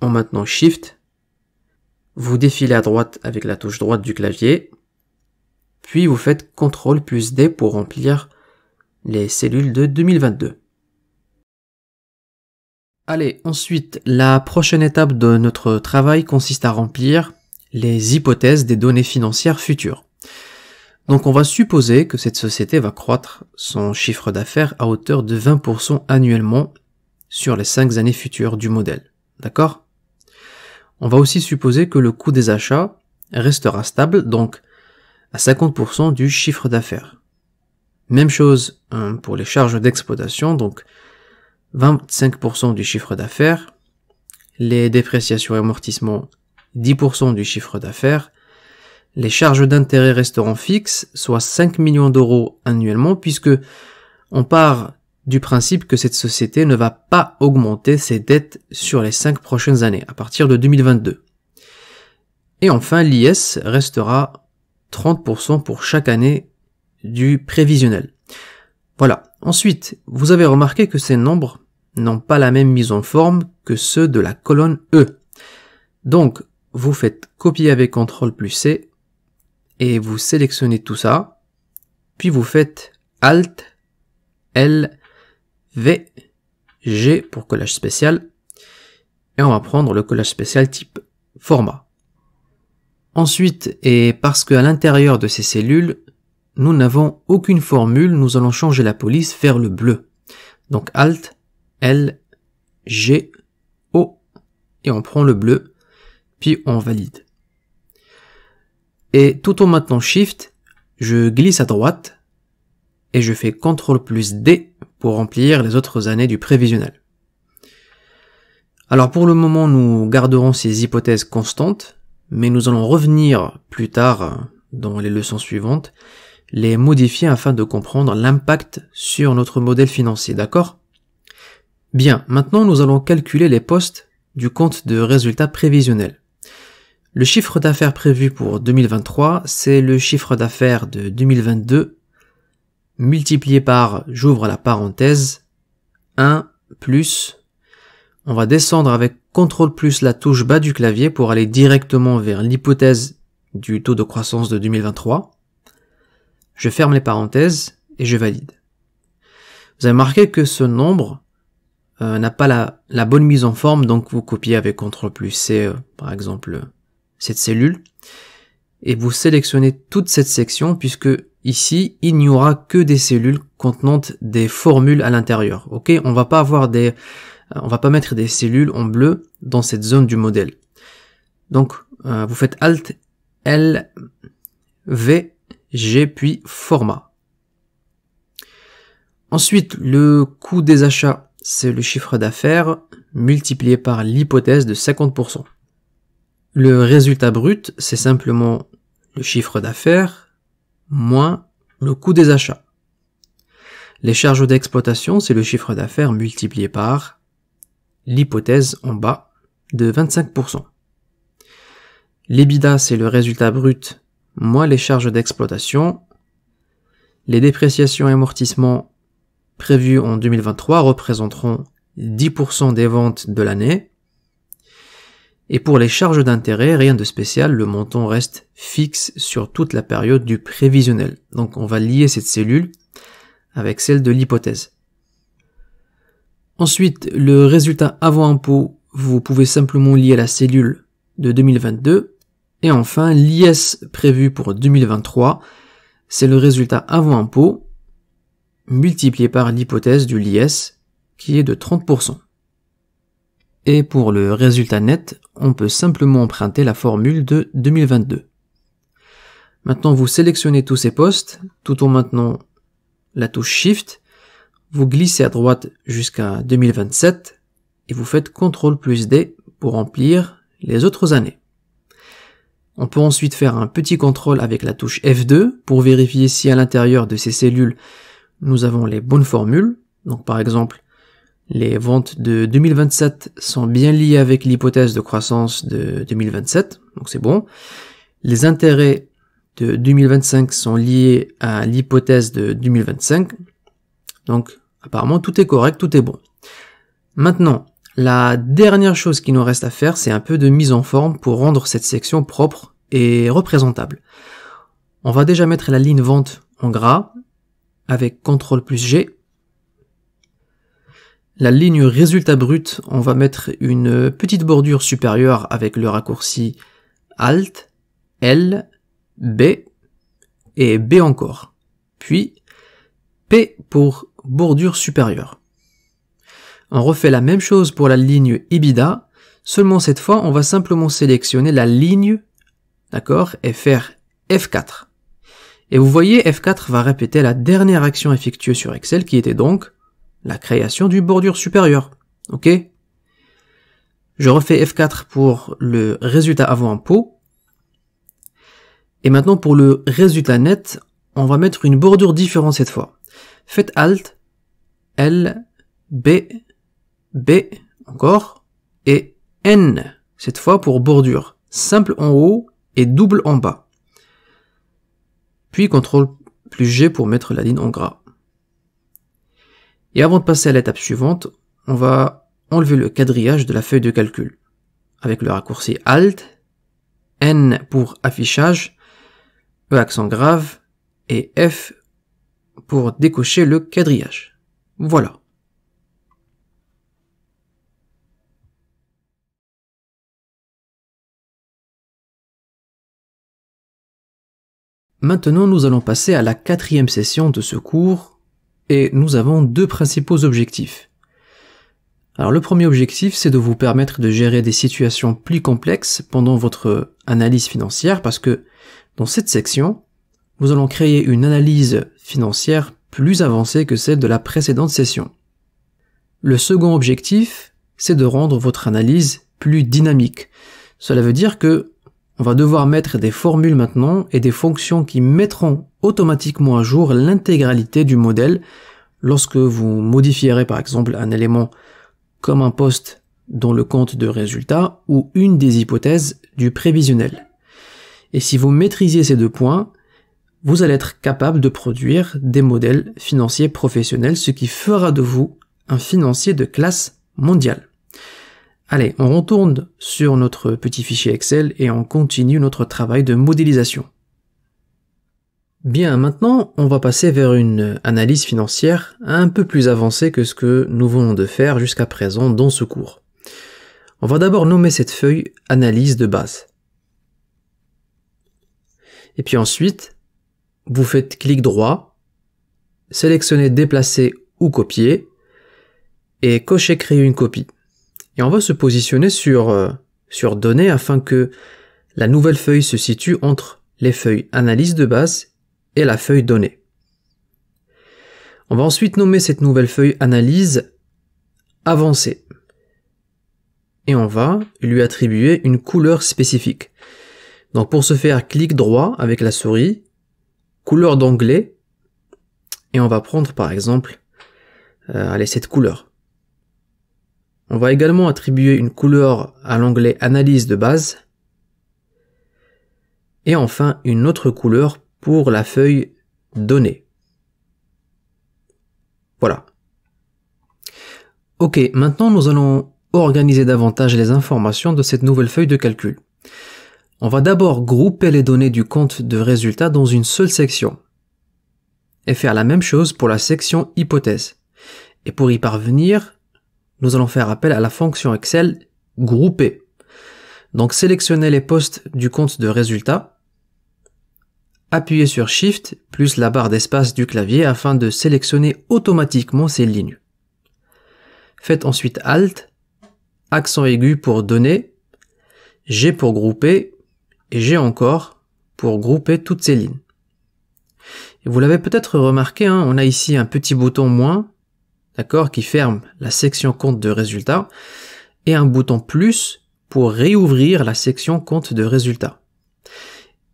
en maintenant Shift vous défilez à droite avec la touche droite du clavier, puis vous faites CTRL plus D pour remplir les cellules de 2022. Allez, ensuite, la prochaine étape de notre travail consiste à remplir les hypothèses des données financières futures. Donc on va supposer que cette société va croître son chiffre d'affaires à hauteur de 20% annuellement sur les 5 années futures du modèle. D'accord on va aussi supposer que le coût des achats restera stable, donc à 50% du chiffre d'affaires. Même chose hein, pour les charges d'exploitation, donc 25% du chiffre d'affaires, les dépréciations et amortissements 10% du chiffre d'affaires, les charges d'intérêt resteront fixes, soit 5 millions d'euros annuellement, puisque on part du principe que cette société ne va pas augmenter ses dettes sur les cinq prochaines années, à partir de 2022. Et enfin, l'IS restera 30% pour chaque année du prévisionnel. Voilà. Ensuite, vous avez remarqué que ces nombres n'ont pas la même mise en forme que ceux de la colonne E. Donc, vous faites copier avec CTRL plus C et vous sélectionnez tout ça, puis vous faites ALT L V, G pour collage spécial. Et on va prendre le collage spécial type format. Ensuite, et parce qu'à l'intérieur de ces cellules, nous n'avons aucune formule, nous allons changer la police vers le bleu. Donc Alt, L, G, O, et on prend le bleu, puis on valide. Et tout en maintenant Shift, je glisse à droite, et je fais CTRL plus D pour remplir les autres années du prévisionnel. Alors pour le moment, nous garderons ces hypothèses constantes, mais nous allons revenir plus tard dans les leçons suivantes, les modifier afin de comprendre l'impact sur notre modèle financier, d'accord Bien, maintenant nous allons calculer les postes du compte de résultats prévisionnel. Le chiffre d'affaires prévu pour 2023, c'est le chiffre d'affaires de 2022 multiplié par, j'ouvre la parenthèse, 1 plus, on va descendre avec CTRL plus la touche bas du clavier pour aller directement vers l'hypothèse du taux de croissance de 2023. Je ferme les parenthèses et je valide. Vous avez remarqué que ce nombre euh, n'a pas la, la, bonne mise en forme, donc vous copiez avec CTRL plus C, euh, par exemple, cette cellule, et vous sélectionnez toute cette section puisque Ici, il n'y aura que des cellules contenant des formules à l'intérieur. Ok, on va pas avoir des, euh, on va pas mettre des cellules en bleu dans cette zone du modèle. Donc, euh, vous faites Alt L V G puis format. Ensuite, le coût des achats, c'est le chiffre d'affaires multiplié par l'hypothèse de 50%. Le résultat brut, c'est simplement le chiffre d'affaires moins le coût des achats. Les charges d'exploitation, c'est le chiffre d'affaires multiplié par l'hypothèse en bas de 25%. l'EBITDA c'est le résultat brut moins les charges d'exploitation. Les dépréciations et amortissements prévus en 2023 représenteront 10% des ventes de l'année. Et pour les charges d'intérêt, rien de spécial, le montant reste fixe sur toute la période du prévisionnel. Donc on va lier cette cellule avec celle de l'hypothèse. Ensuite, le résultat avant impôt, vous pouvez simplement lier la cellule de 2022. Et enfin, l'IS prévu pour 2023, c'est le résultat avant impôt multiplié par l'hypothèse du l'IS qui est de 30%. Et pour le résultat net, on peut simplement emprunter la formule de 2022. Maintenant, vous sélectionnez tous ces postes, tout en maintenant la touche Shift, vous glissez à droite jusqu'à 2027 et vous faites CTRL plus D pour remplir les autres années. On peut ensuite faire un petit contrôle avec la touche F2 pour vérifier si à l'intérieur de ces cellules nous avons les bonnes formules. Donc par exemple, les ventes de 2027 sont bien liées avec l'hypothèse de croissance de 2027, donc c'est bon. Les intérêts de 2025 sont liés à l'hypothèse de 2025, donc apparemment tout est correct, tout est bon. Maintenant, la dernière chose qui nous reste à faire, c'est un peu de mise en forme pour rendre cette section propre et représentable. On va déjà mettre la ligne vente en gras avec CTRL plus G la ligne résultat brut, on va mettre une petite bordure supérieure avec le raccourci Alt, L, B et B encore. Puis P pour bordure supérieure. On refait la même chose pour la ligne EBITDA, seulement cette fois on va simplement sélectionner la ligne, d'accord, et faire F4. Et vous voyez, F4 va répéter la dernière action effectuée sur Excel qui était donc la création du bordure supérieure. Ok Je refais F4 pour le résultat avant impôt. Et maintenant pour le résultat net, on va mettre une bordure différente cette fois. Faites Alt, L, B, B encore, et N, cette fois pour bordure. Simple en haut et double en bas. Puis CTRL plus G pour mettre la ligne en gras. Et avant de passer à l'étape suivante, on va enlever le quadrillage de la feuille de calcul. Avec le raccourci Alt, N pour affichage, E accent grave et F pour décocher le quadrillage. Voilà. Maintenant, nous allons passer à la quatrième session de ce cours et nous avons deux principaux objectifs. Alors le premier objectif, c'est de vous permettre de gérer des situations plus complexes pendant votre analyse financière parce que dans cette section, nous allons créer une analyse financière plus avancée que celle de la précédente session. Le second objectif, c'est de rendre votre analyse plus dynamique. Cela veut dire que on va devoir mettre des formules maintenant et des fonctions qui mettront automatiquement à jour l'intégralité du modèle lorsque vous modifierez par exemple un élément comme un poste dans le compte de résultats ou une des hypothèses du prévisionnel. Et si vous maîtrisez ces deux points, vous allez être capable de produire des modèles financiers professionnels, ce qui fera de vous un financier de classe mondiale. Allez, on retourne sur notre petit fichier Excel et on continue notre travail de modélisation. Bien, maintenant, on va passer vers une euh, analyse financière un peu plus avancée que ce que nous venons de faire jusqu'à présent dans ce cours. On va d'abord nommer cette feuille analyse de base. Et puis ensuite, vous faites clic droit, sélectionnez déplacer ou copier, et cochez créer une copie. Et on va se positionner sur, euh, sur données afin que la nouvelle feuille se situe entre les feuilles analyse de base et la feuille donnée. On va ensuite nommer cette nouvelle feuille analyse avancée. Et on va lui attribuer une couleur spécifique. Donc pour ce faire, clic droit avec la souris, couleur d'onglet, et on va prendre par exemple, euh, allez, cette couleur. On va également attribuer une couleur à l'onglet analyse de base, et enfin une autre couleur pour la feuille Données. Voilà. Ok, maintenant nous allons organiser davantage les informations de cette nouvelle feuille de calcul. On va d'abord grouper les données du compte de résultat dans une seule section et faire la même chose pour la section hypothèse. Et pour y parvenir, nous allons faire appel à la fonction Excel grouper. Donc sélectionnez les postes du compte de résultat Appuyez sur Shift plus la barre d'espace du clavier afin de sélectionner automatiquement ces lignes. Faites ensuite Alt, accent aigu pour donner, G pour grouper et G encore pour grouper toutes ces lignes. vous l'avez peut-être remarqué, hein, on a ici un petit bouton moins, d'accord, qui ferme la section compte de résultats et un bouton plus pour réouvrir la section compte de résultats.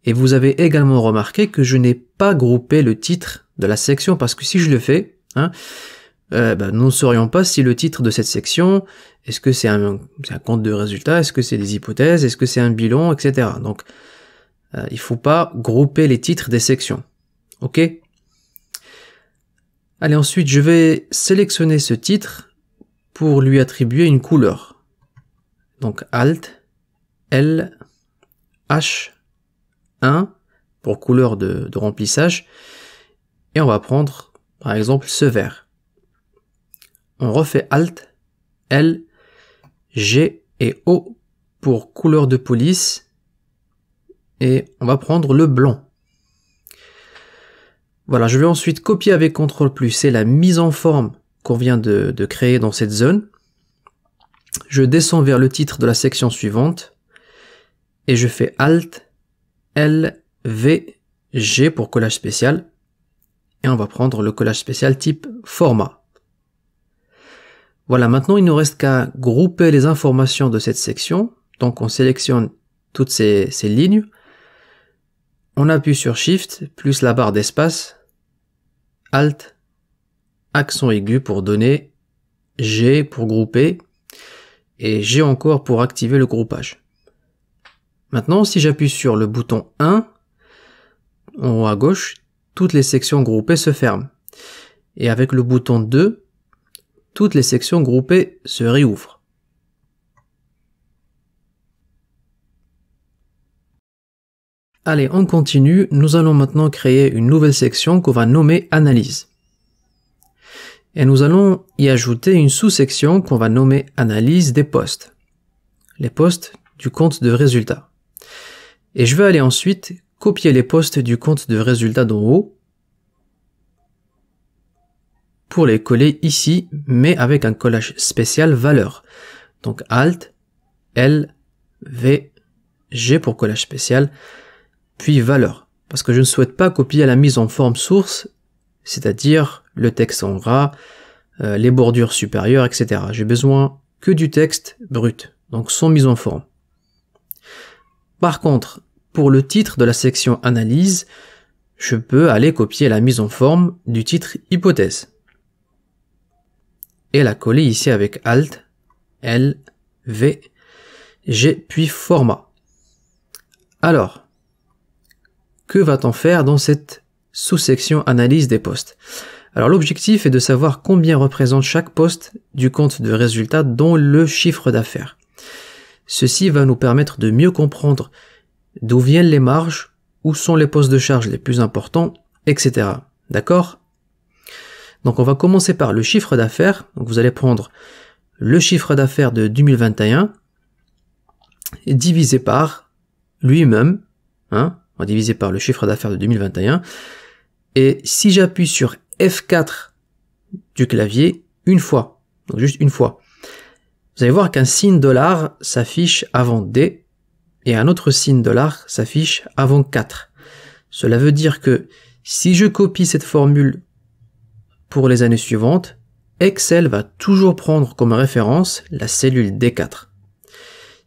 Et vous avez également remarqué que je n'ai pas groupé le titre de la section parce que si je le fais, hein, euh, ben, nous ne saurions pas si le titre de cette section, est-ce que c'est un, un, compte de résultats, est-ce que c'est des hypothèses, est-ce que c'est un bilan, etc. Donc, euh, il faut pas grouper les titres des sections. Ok Allez, ensuite, je vais sélectionner ce titre pour lui attribuer une couleur. Donc, Alt, L, H, pour couleur de, remplissage. Et on va prendre par exemple ce vert. On refait Alt, L, G et O pour couleur de police. Et on va prendre le blanc. Voilà, je vais ensuite copier avec CTRL plus, c'est la mise en forme qu'on vient de, de, créer dans cette zone. Je descends vers le titre de la section suivante et je fais Alt, G pour collage spécial. Et on va prendre le collage spécial type format. Voilà, maintenant il nous reste qu'à grouper les informations de cette section. Donc on sélectionne toutes ces, ces lignes. On appuie sur Shift plus la barre d'espace. Alt, accent aigu pour donner, G pour grouper et G encore pour activer le groupage. Maintenant, si j'appuie sur le bouton 1, en haut à gauche, toutes les sections groupées se ferment. Et avec le bouton 2, toutes les sections groupées se réouvrent. Allez, on continue. Nous allons maintenant créer une nouvelle section qu'on va nommer Analyse. Et nous allons y ajouter une sous-section qu'on va nommer Analyse des postes. Les postes du compte de résultats et je vais aller ensuite copier les postes du compte de résultats d'en haut pour les coller ici, mais avec un collage spécial valeur. Donc Alt, L, V, G pour collage spécial, puis valeur. Parce que je ne souhaite pas copier la mise en forme source, c'est-à-dire le texte en gras, euh, les bordures supérieures, etc. J'ai besoin que du texte brut, donc sans mise en forme. Par contre, pour le titre de la section analyse, je peux aller copier la mise en forme du titre hypothèse et la coller ici avec Alt, L, V, G, puis format. Alors, que va-t-on faire dans cette sous-section analyse des postes Alors l'objectif est de savoir combien représente chaque poste du compte de résultat dont le chiffre d'affaires. Ceci va nous permettre de mieux comprendre d'où viennent les marges, où sont les postes de charge les plus importants, etc. D'accord Donc on va commencer par le chiffre d'affaires. Donc vous allez prendre le chiffre d'affaires de 2021 divisé par lui-même, hein, on va diviser par le chiffre d'affaires de 2021. Et si j'appuie sur F4 du clavier une fois, donc juste une fois, vous allez voir qu'un signe dollar s'affiche avant D et un autre signe de l'arc s'affiche avant 4. Cela veut dire que si je copie cette formule pour les années suivantes, Excel va toujours prendre comme référence la cellule D4.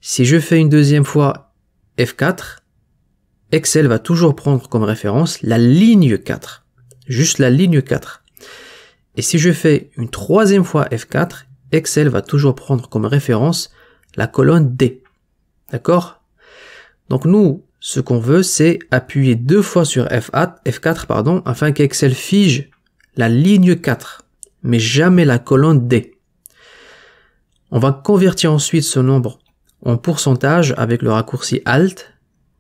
Si je fais une deuxième fois F4, Excel va toujours prendre comme référence la ligne 4. Juste la ligne 4. Et si je fais une troisième fois F4, Excel va toujours prendre comme référence la colonne D. D'accord donc nous, ce qu'on veut, c'est appuyer deux fois sur F4, pardon, afin qu'Excel fige la ligne 4, mais jamais la colonne D. On va convertir ensuite ce nombre en pourcentage avec le raccourci Alt,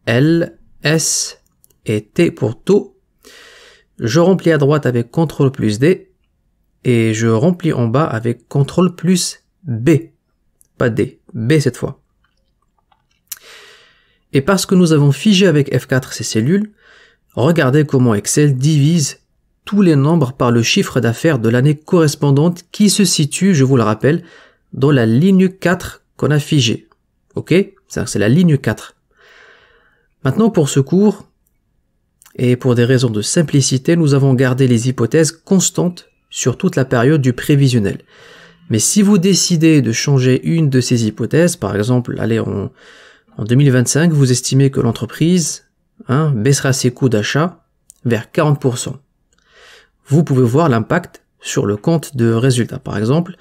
L, S et T pour taux. Je remplis à droite avec CTRL plus D et je remplis en bas avec CTRL plus B. Pas D, B cette fois. Et parce que nous avons figé avec F4 ces cellules, regardez comment Excel divise tous les nombres par le chiffre d'affaires de l'année correspondante qui se situe, je vous le rappelle, dans la ligne 4 qu'on a figée. Ok C'est la ligne 4. Maintenant pour ce cours, et pour des raisons de simplicité, nous avons gardé les hypothèses constantes sur toute la période du prévisionnel. Mais si vous décidez de changer une de ces hypothèses, par exemple, allez, on, en 2025, vous estimez que l'entreprise hein, baissera ses coûts d'achat vers 40%. Vous pouvez voir l'impact sur le compte de résultats. Par exemple,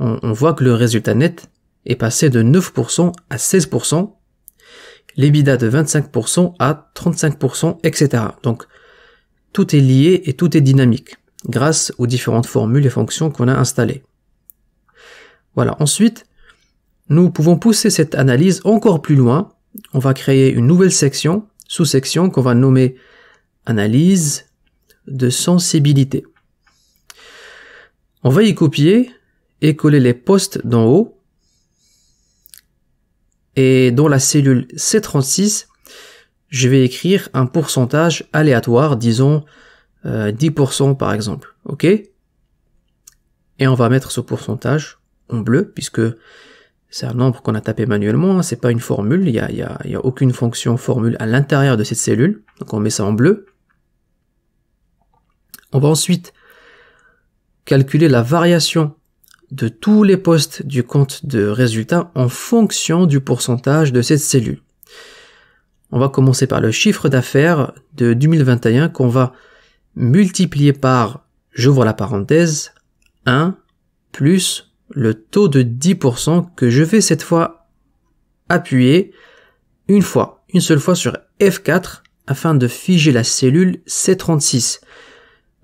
on, voit que le résultat net est passé de 9% à 16%, l'EBITDA de 25% à 35%, etc. Donc, tout est lié et tout est dynamique grâce aux différentes formules et fonctions qu'on a installées. Voilà, ensuite, nous pouvons pousser cette analyse encore plus loin. On va créer une nouvelle section, sous-section qu'on va nommer analyse de sensibilité. On va y copier et coller les postes d'en haut. Et dans la cellule C36, je vais écrire un pourcentage aléatoire, disons 10% euh, par exemple. OK Et on va mettre ce pourcentage en bleu puisque c'est un nombre qu'on a tapé manuellement, c'est pas une formule, il n'y a, y a, a aucune fonction formule à l'intérieur de cette cellule, donc on met ça en bleu. On va ensuite calculer la variation de tous les postes du compte de résultat en fonction du pourcentage de cette cellule. On va commencer par le chiffre d'affaires de 2021 qu'on va multiplier par, j'ouvre la parenthèse, 1 plus le taux de 10% que je vais cette fois appuyer une fois, une seule fois sur F4 afin de figer la cellule C36.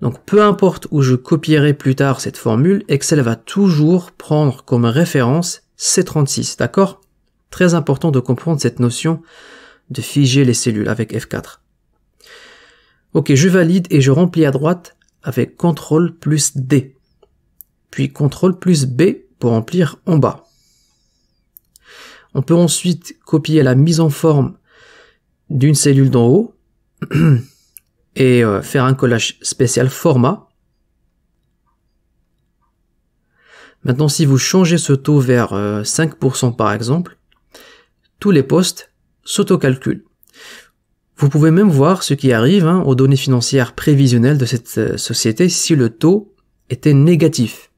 Donc peu importe où je copierai plus tard cette formule, Excel va toujours prendre comme référence C36, d'accord Très important de comprendre cette notion de figer les cellules avec F4. Ok, je valide et je remplis à droite avec CTRL plus D puis CTRL plus B pour remplir en bas. On peut ensuite copier la mise en forme d'une cellule d'en haut et euh, faire un collage spécial format. Maintenant, si vous changez ce taux vers 5% euh, par exemple, tous les postes s'autocalculent. Vous pouvez même voir ce qui arrive hein, aux données financières prévisionnelles de cette euh, société si le taux était négatif.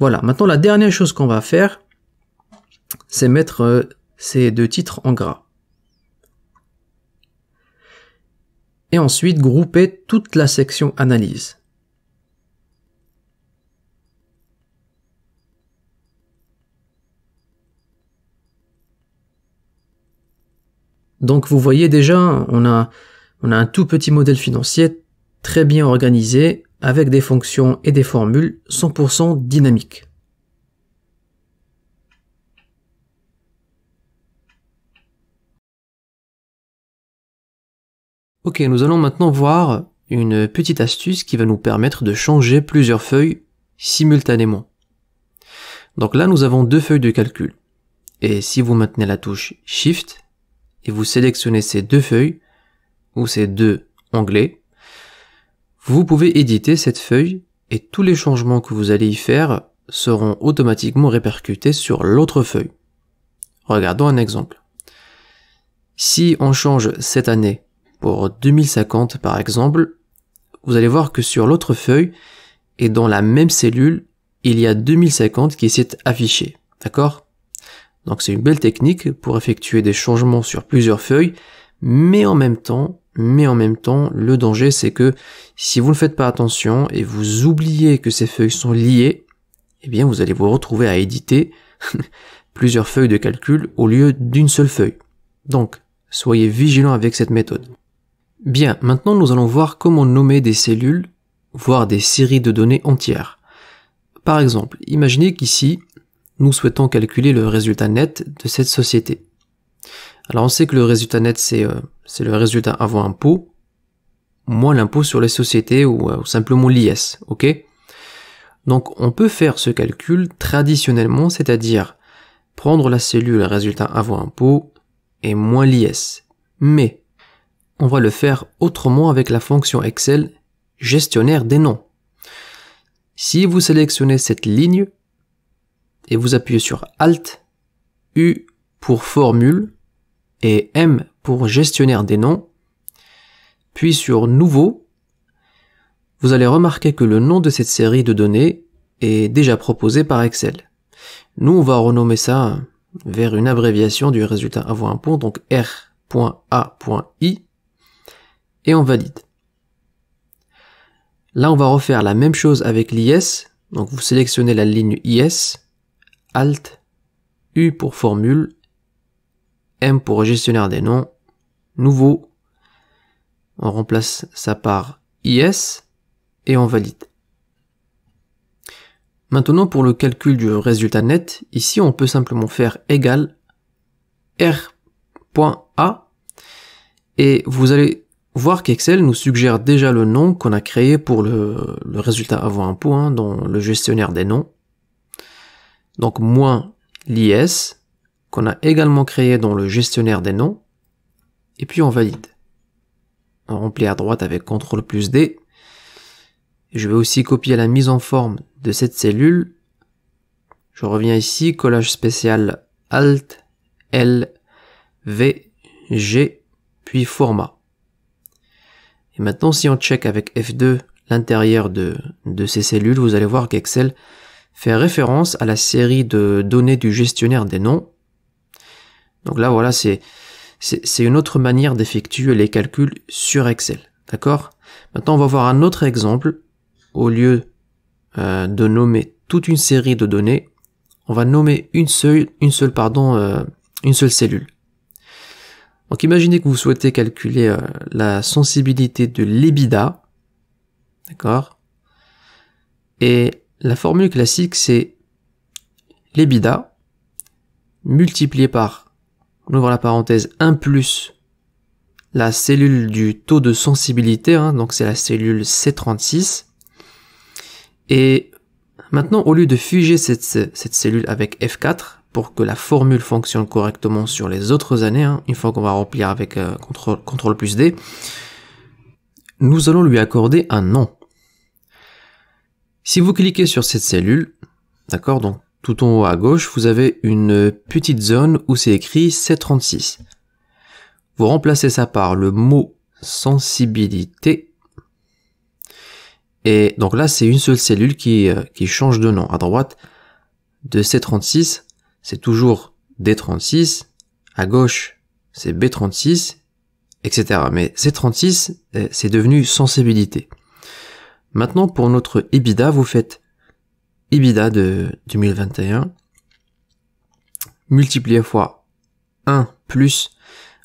Voilà, maintenant la dernière chose qu'on va faire, c'est mettre euh, ces deux titres en gras. Et ensuite grouper toute la section analyse. Donc vous voyez déjà, on a, on a un tout petit modèle financier très bien organisé avec des fonctions et des formules 100% dynamiques. Ok, nous allons maintenant voir une petite astuce qui va nous permettre de changer plusieurs feuilles simultanément. Donc là, nous avons deux feuilles de calcul. Et si vous maintenez la touche Shift et vous sélectionnez ces deux feuilles, ou ces deux onglets, vous pouvez éditer cette feuille et tous les changements que vous allez y faire seront automatiquement répercutés sur l'autre feuille. Regardons un exemple. Si on change cette année pour 2050 par exemple, vous allez voir que sur l'autre feuille et dans la même cellule, il y a 2050 qui s'est affiché. D'accord Donc c'est une belle technique pour effectuer des changements sur plusieurs feuilles, mais en même temps mais en même temps, le danger, c'est que si vous ne faites pas attention et vous oubliez que ces feuilles sont liées, eh bien, vous allez vous retrouver à éditer plusieurs feuilles de calcul au lieu d'une seule feuille. Donc, soyez vigilant avec cette méthode. Bien, maintenant nous allons voir comment nommer des cellules, voire des séries de données entières. Par exemple, imaginez qu'ici, nous souhaitons calculer le résultat net de cette société. Alors on sait que le résultat net, euh, c'est le résultat avant impôt, moins l'impôt sur les sociétés ou, euh, ou simplement l'IS, Donc on peut faire ce calcul traditionnellement, c'est-à-dire prendre la cellule résultat avant impôt et moins l'IS. Mais on va le faire autrement avec la fonction Excel gestionnaire des noms. Si vous sélectionnez cette ligne et vous appuyez sur Alt U pour formule, et M pour gestionnaire des noms. Puis sur Nouveau, vous allez remarquer que le nom de cette série de données est déjà proposé par Excel. Nous, on va renommer ça vers une abréviation du résultat avant un point, donc R.A.I, et on valide. Là, on va refaire la même chose avec l'IS, donc vous sélectionnez la ligne IS, Alt, U pour formule, M pour gestionnaire des noms, nouveau. On remplace ça par IS et on valide. Maintenant pour le calcul du résultat net, ici on peut simplement faire égal r.a et vous allez voir qu'Excel nous suggère déjà le nom qu'on a créé pour le, résultat avant un hein, point dans le gestionnaire des noms. Donc moins l'IS qu'on a également créé dans le gestionnaire des noms, et puis on valide. On remplit à droite avec CTRL plus D. Je vais aussi copier la mise en forme de cette cellule. Je reviens ici, collage spécial Alt, L, V, G, puis format. Et maintenant, si on check avec F2 l'intérieur de, de ces cellules, vous allez voir qu'Excel fait référence à la série de données du gestionnaire des noms donc là, voilà, c'est une autre manière d'effectuer les calculs sur Excel. D'accord Maintenant, on va voir un autre exemple. Au lieu euh, de nommer toute une série de données, on va nommer une seule, une seule, pardon, euh, une seule cellule. Donc imaginez que vous souhaitez calculer euh, la sensibilité de l'EBIDA. D'accord Et la formule classique, c'est l'EBIDA multiplié par on ouvre la parenthèse 1 plus la cellule du taux de sensibilité, hein, donc c'est la cellule C36. Et maintenant, au lieu de fuger cette, cellule avec F4 pour que la formule fonctionne correctement sur les autres années, hein, une fois qu'on va remplir avec euh, CTRL, CTRL plus D, nous allons lui accorder un nom. Si vous cliquez sur cette cellule, d'accord, donc tout en haut à gauche, vous avez une petite zone où c'est écrit C36. Vous remplacez ça par le mot sensibilité. Et donc là, c'est une seule cellule qui, euh, qui change de nom. À droite de C36, c'est toujours D36. À gauche, c'est B36, etc. Mais C36, euh, c'est devenu sensibilité. Maintenant, pour notre EBITDA, vous faites Ibida de 2021 multiplié fois 1 plus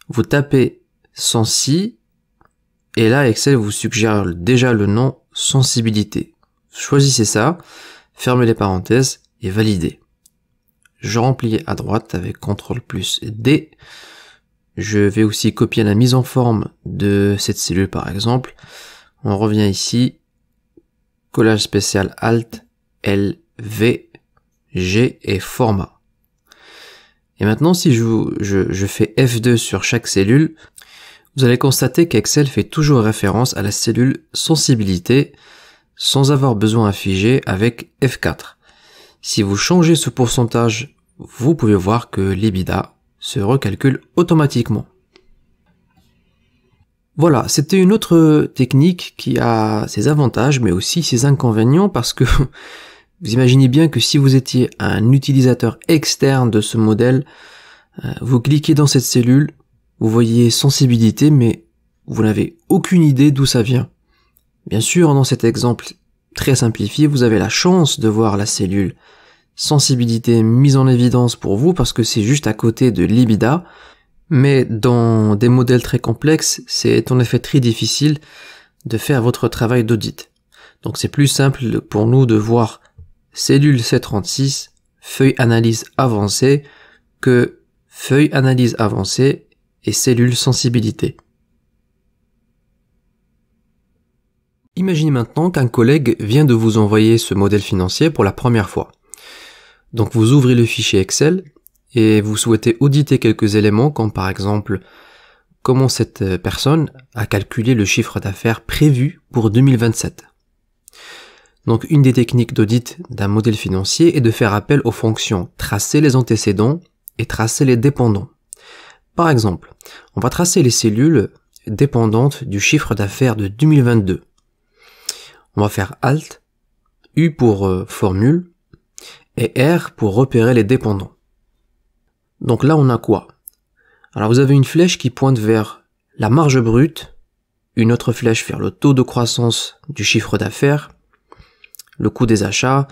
vous tapez Sensi. et là Excel vous suggère déjà le nom sensibilité. Choisissez ça, fermez les parenthèses et validez. Je remplis à droite avec CTRL plus D. Je vais aussi copier la mise en forme de cette cellule par exemple. On revient ici, collage spécial Alt, G et format. Et maintenant, si je, fais F2 sur chaque cellule, vous allez constater qu'Excel fait toujours référence à la cellule sensibilité sans avoir besoin à figer avec F4. Si vous changez ce pourcentage, vous pouvez voir que l'Ibida se recalcule automatiquement. Voilà, c'était une autre technique qui a ses avantages mais aussi ses inconvénients parce que Vous imaginez bien que si vous étiez un utilisateur externe de ce modèle, euh, vous cliquez dans cette cellule, vous voyez sensibilité, mais vous n'avez aucune idée d'où ça vient. Bien sûr, dans cet exemple très simplifié, vous avez la chance de voir la cellule sensibilité mise en évidence pour vous parce que c'est juste à côté de l'ibida, mais dans des modèles très complexes, c'est en effet très difficile de faire votre travail d'audit. Donc c'est plus simple pour nous de voir cellule C36, feuille analyse avancée, que feuille analyse avancée et cellule sensibilité. Imaginez maintenant qu'un collègue vient de vous envoyer ce modèle financier pour la première fois. Donc vous ouvrez le fichier Excel et vous souhaitez auditer quelques éléments comme par exemple comment cette personne a calculé le chiffre d'affaires prévu pour 2027. Donc une des techniques d'audit d'un modèle financier est de faire appel aux fonctions tracer les antécédents et tracer les dépendants. Par exemple, on va tracer les cellules dépendantes du chiffre d'affaires de 2022. On va faire ALT, U pour euh, formule, et R pour repérer les dépendants. Donc là, on a quoi Alors vous avez une flèche qui pointe vers la marge brute, une autre flèche vers le taux de croissance du chiffre d'affaires, le coût des achats,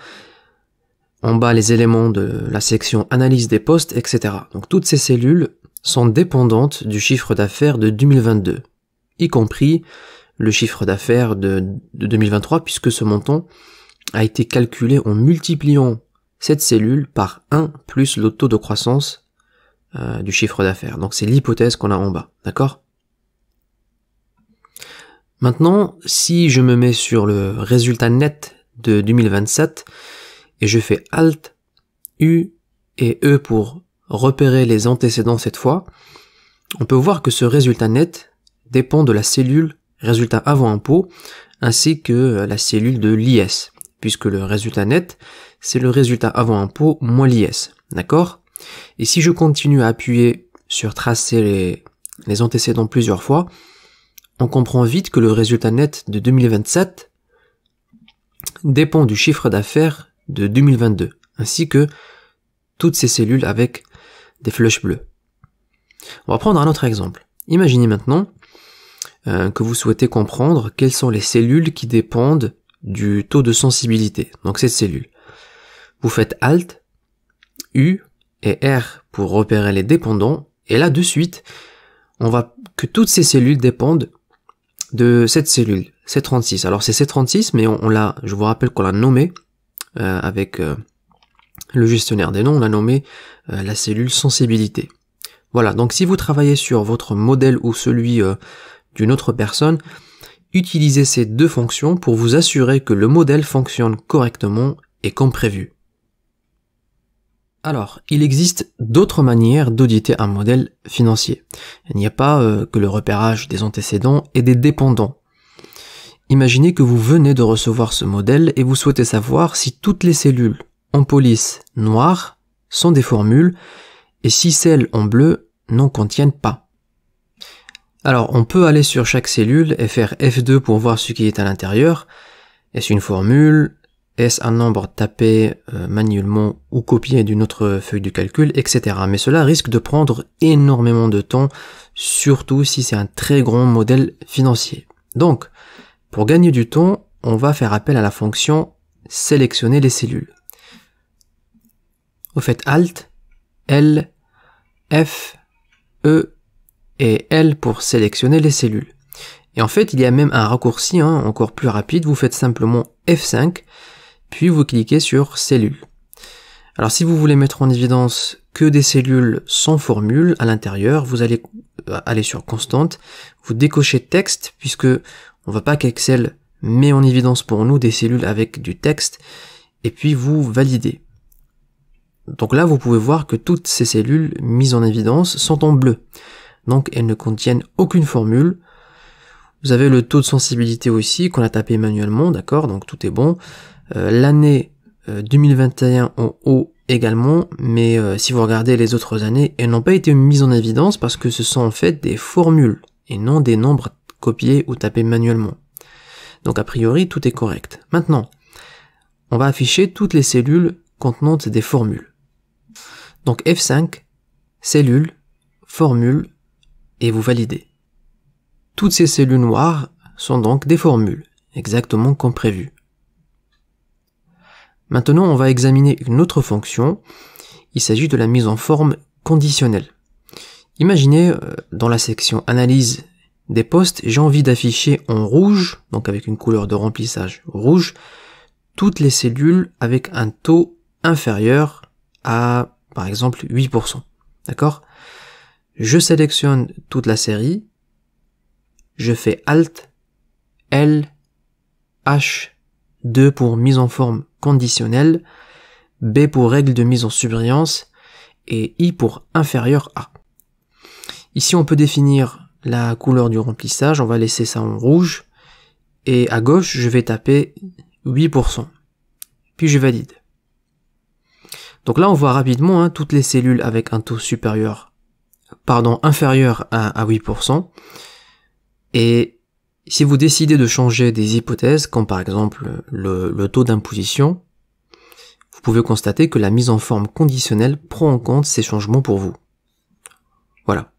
en bas les éléments de la section analyse des postes, etc. Donc toutes ces cellules sont dépendantes du chiffre d'affaires de 2022, y compris le chiffre d'affaires de, 2023, puisque ce montant a été calculé en multipliant cette cellule par 1 plus le taux de croissance euh, du chiffre d'affaires. Donc c'est l'hypothèse qu'on a en bas, d'accord Maintenant, si je me mets sur le résultat net de 2027 et je fais Alt, U et E pour repérer les antécédents cette fois, on peut voir que ce résultat net dépend de la cellule résultat avant impôt ainsi que la cellule de l'IS, puisque le résultat net, c'est le résultat avant impôt moins l'IS, d'accord Et si je continue à appuyer sur tracer les, les antécédents plusieurs fois, on comprend vite que le résultat net de 2027 dépend du chiffre d'affaires de 2022, ainsi que toutes ces cellules avec des flèches bleues. On va prendre un autre exemple. Imaginez maintenant euh, que vous souhaitez comprendre quelles sont les cellules qui dépendent du taux de sensibilité, donc cette cellule. Vous faites Alt, U et R pour repérer les dépendants, et là de suite, on va que toutes ces cellules dépendent de cette cellule. C36. Alors c'est C36, mais on, l'a, je vous rappelle qu'on l'a nommé euh, avec euh, le gestionnaire des noms, on l'a nommé euh, la cellule sensibilité. Voilà, donc si vous travaillez sur votre modèle ou celui d'une autre personne, utilisez ces deux fonctions pour vous assurer que le modèle fonctionne correctement et comme prévu. Alors, il existe d'autres manières d'auditer un modèle financier. Il n'y a pas que le repérage des antécédents et des dépendants. Imaginez que vous venez de recevoir ce modèle et vous souhaitez savoir si toutes les cellules en police noire sont des formules et si celles en bleu n'en contiennent pas. Alors on peut aller sur chaque cellule et faire F2 pour voir ce qui est à l'intérieur. Est-ce une formule Est-ce un nombre tapé euh, manuellement ou copié d'une autre feuille de calcul, etc. Mais cela risque de prendre énormément de temps, surtout si c'est un très grand modèle financier. Donc, pour gagner du temps, on va faire appel à la fonction sélectionner les cellules. Vous faites Alt, L, F, E et L pour sélectionner les cellules. Et en fait, il y a même un raccourci hein, encore plus rapide. Vous faites simplement F5, puis vous cliquez sur cellules. Alors si vous voulez mettre en évidence que des cellules sans formule à l'intérieur, vous allez euh, aller sur constante, vous décochez texte puisque on ne veut pas qu'Excel met en évidence pour nous des cellules avec du texte et puis vous validez. Donc là, vous pouvez voir que toutes ces cellules mises en évidence sont en bleu. Donc elles ne contiennent aucune formule. Vous avez le taux de sensibilité aussi qu'on a tapé manuellement, d'accord Donc tout est bon. Euh, l'année 2021 euh, en haut également, mais euh, si vous regardez les autres années, elles n'ont pas été mises en évidence parce que ce sont en fait des formules et non des nombres copier ou taper manuellement. Donc a priori, tout est correct. Maintenant, on va afficher toutes les cellules contenant des formules. Donc F5, cellules, formules, et vous validez. Toutes ces cellules noires sont donc des formules, exactement comme prévu. Maintenant, on va examiner une autre fonction. Il s'agit de la mise en forme conditionnelle. Imaginez, euh, dans la section Analyse des postes, j'ai envie d'afficher en rouge, donc avec une couleur de remplissage rouge, toutes les cellules avec un taux inférieur à, par exemple, 8%. D'accord Je sélectionne toute la série, je fais Alt, L, H, 2 pour mise en forme conditionnelle, B pour règle de mise en surbrillance, et I pour inférieur à. Ici, on peut définir la couleur du remplissage, on va laisser ça en rouge, et à gauche, je vais taper 8%. Puis je valide. Donc là, on voit rapidement hein, toutes les cellules avec un taux supérieur, pardon, inférieur à, 8%. Et si vous décidez de changer des hypothèses, comme par exemple le taux d'imposition, vous pouvez constater que la mise en forme conditionnelle prend en compte ces changements pour vous. Voilà.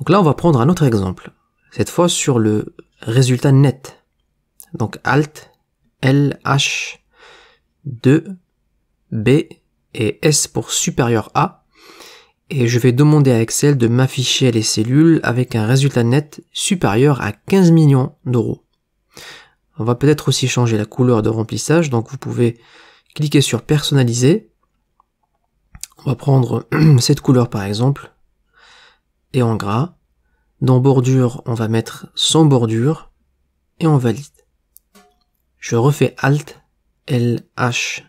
Donc là, on va prendre un autre exemple. Cette fois sur le résultat net. Donc Alt, L, H, 2, B et S pour supérieur à. Et je vais demander à Excel de m'afficher les cellules avec un résultat net supérieur à 15 millions d'euros. On va peut-être aussi changer la couleur de remplissage. Donc vous pouvez cliquer sur personnaliser. On va prendre cette couleur par exemple et en gras. Dans bordure, on va mettre sans bordure et on valide. Je refais Alt, L, H,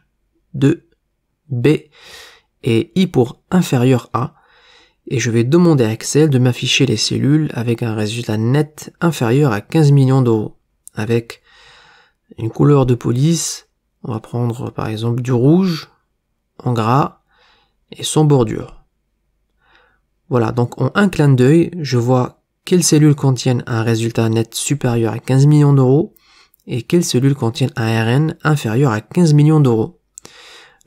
2, B et I pour inférieur à et je vais demander à Excel de m'afficher les cellules avec un résultat net inférieur à 15 millions d'euros avec une couleur de police. On va prendre par exemple du rouge en gras et sans bordure. Voilà, donc en un clin d'œil, je vois quelles cellules contiennent un résultat net supérieur à 15 millions d'euros et quelles cellules contiennent un RN inférieur à 15 millions d'euros.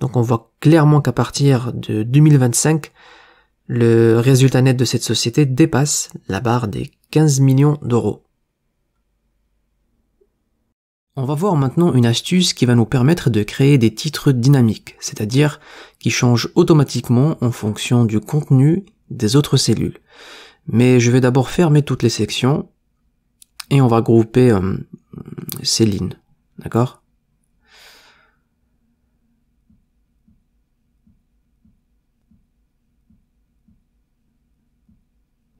Donc on voit clairement qu'à partir de 2025, le résultat net de cette société dépasse la barre des 15 millions d'euros. On va voir maintenant une astuce qui va nous permettre de créer des titres dynamiques, c'est-à-dire qui changent automatiquement en fonction du contenu des autres cellules. Mais je vais d'abord fermer toutes les sections et on va grouper euh, ces lignes. D'accord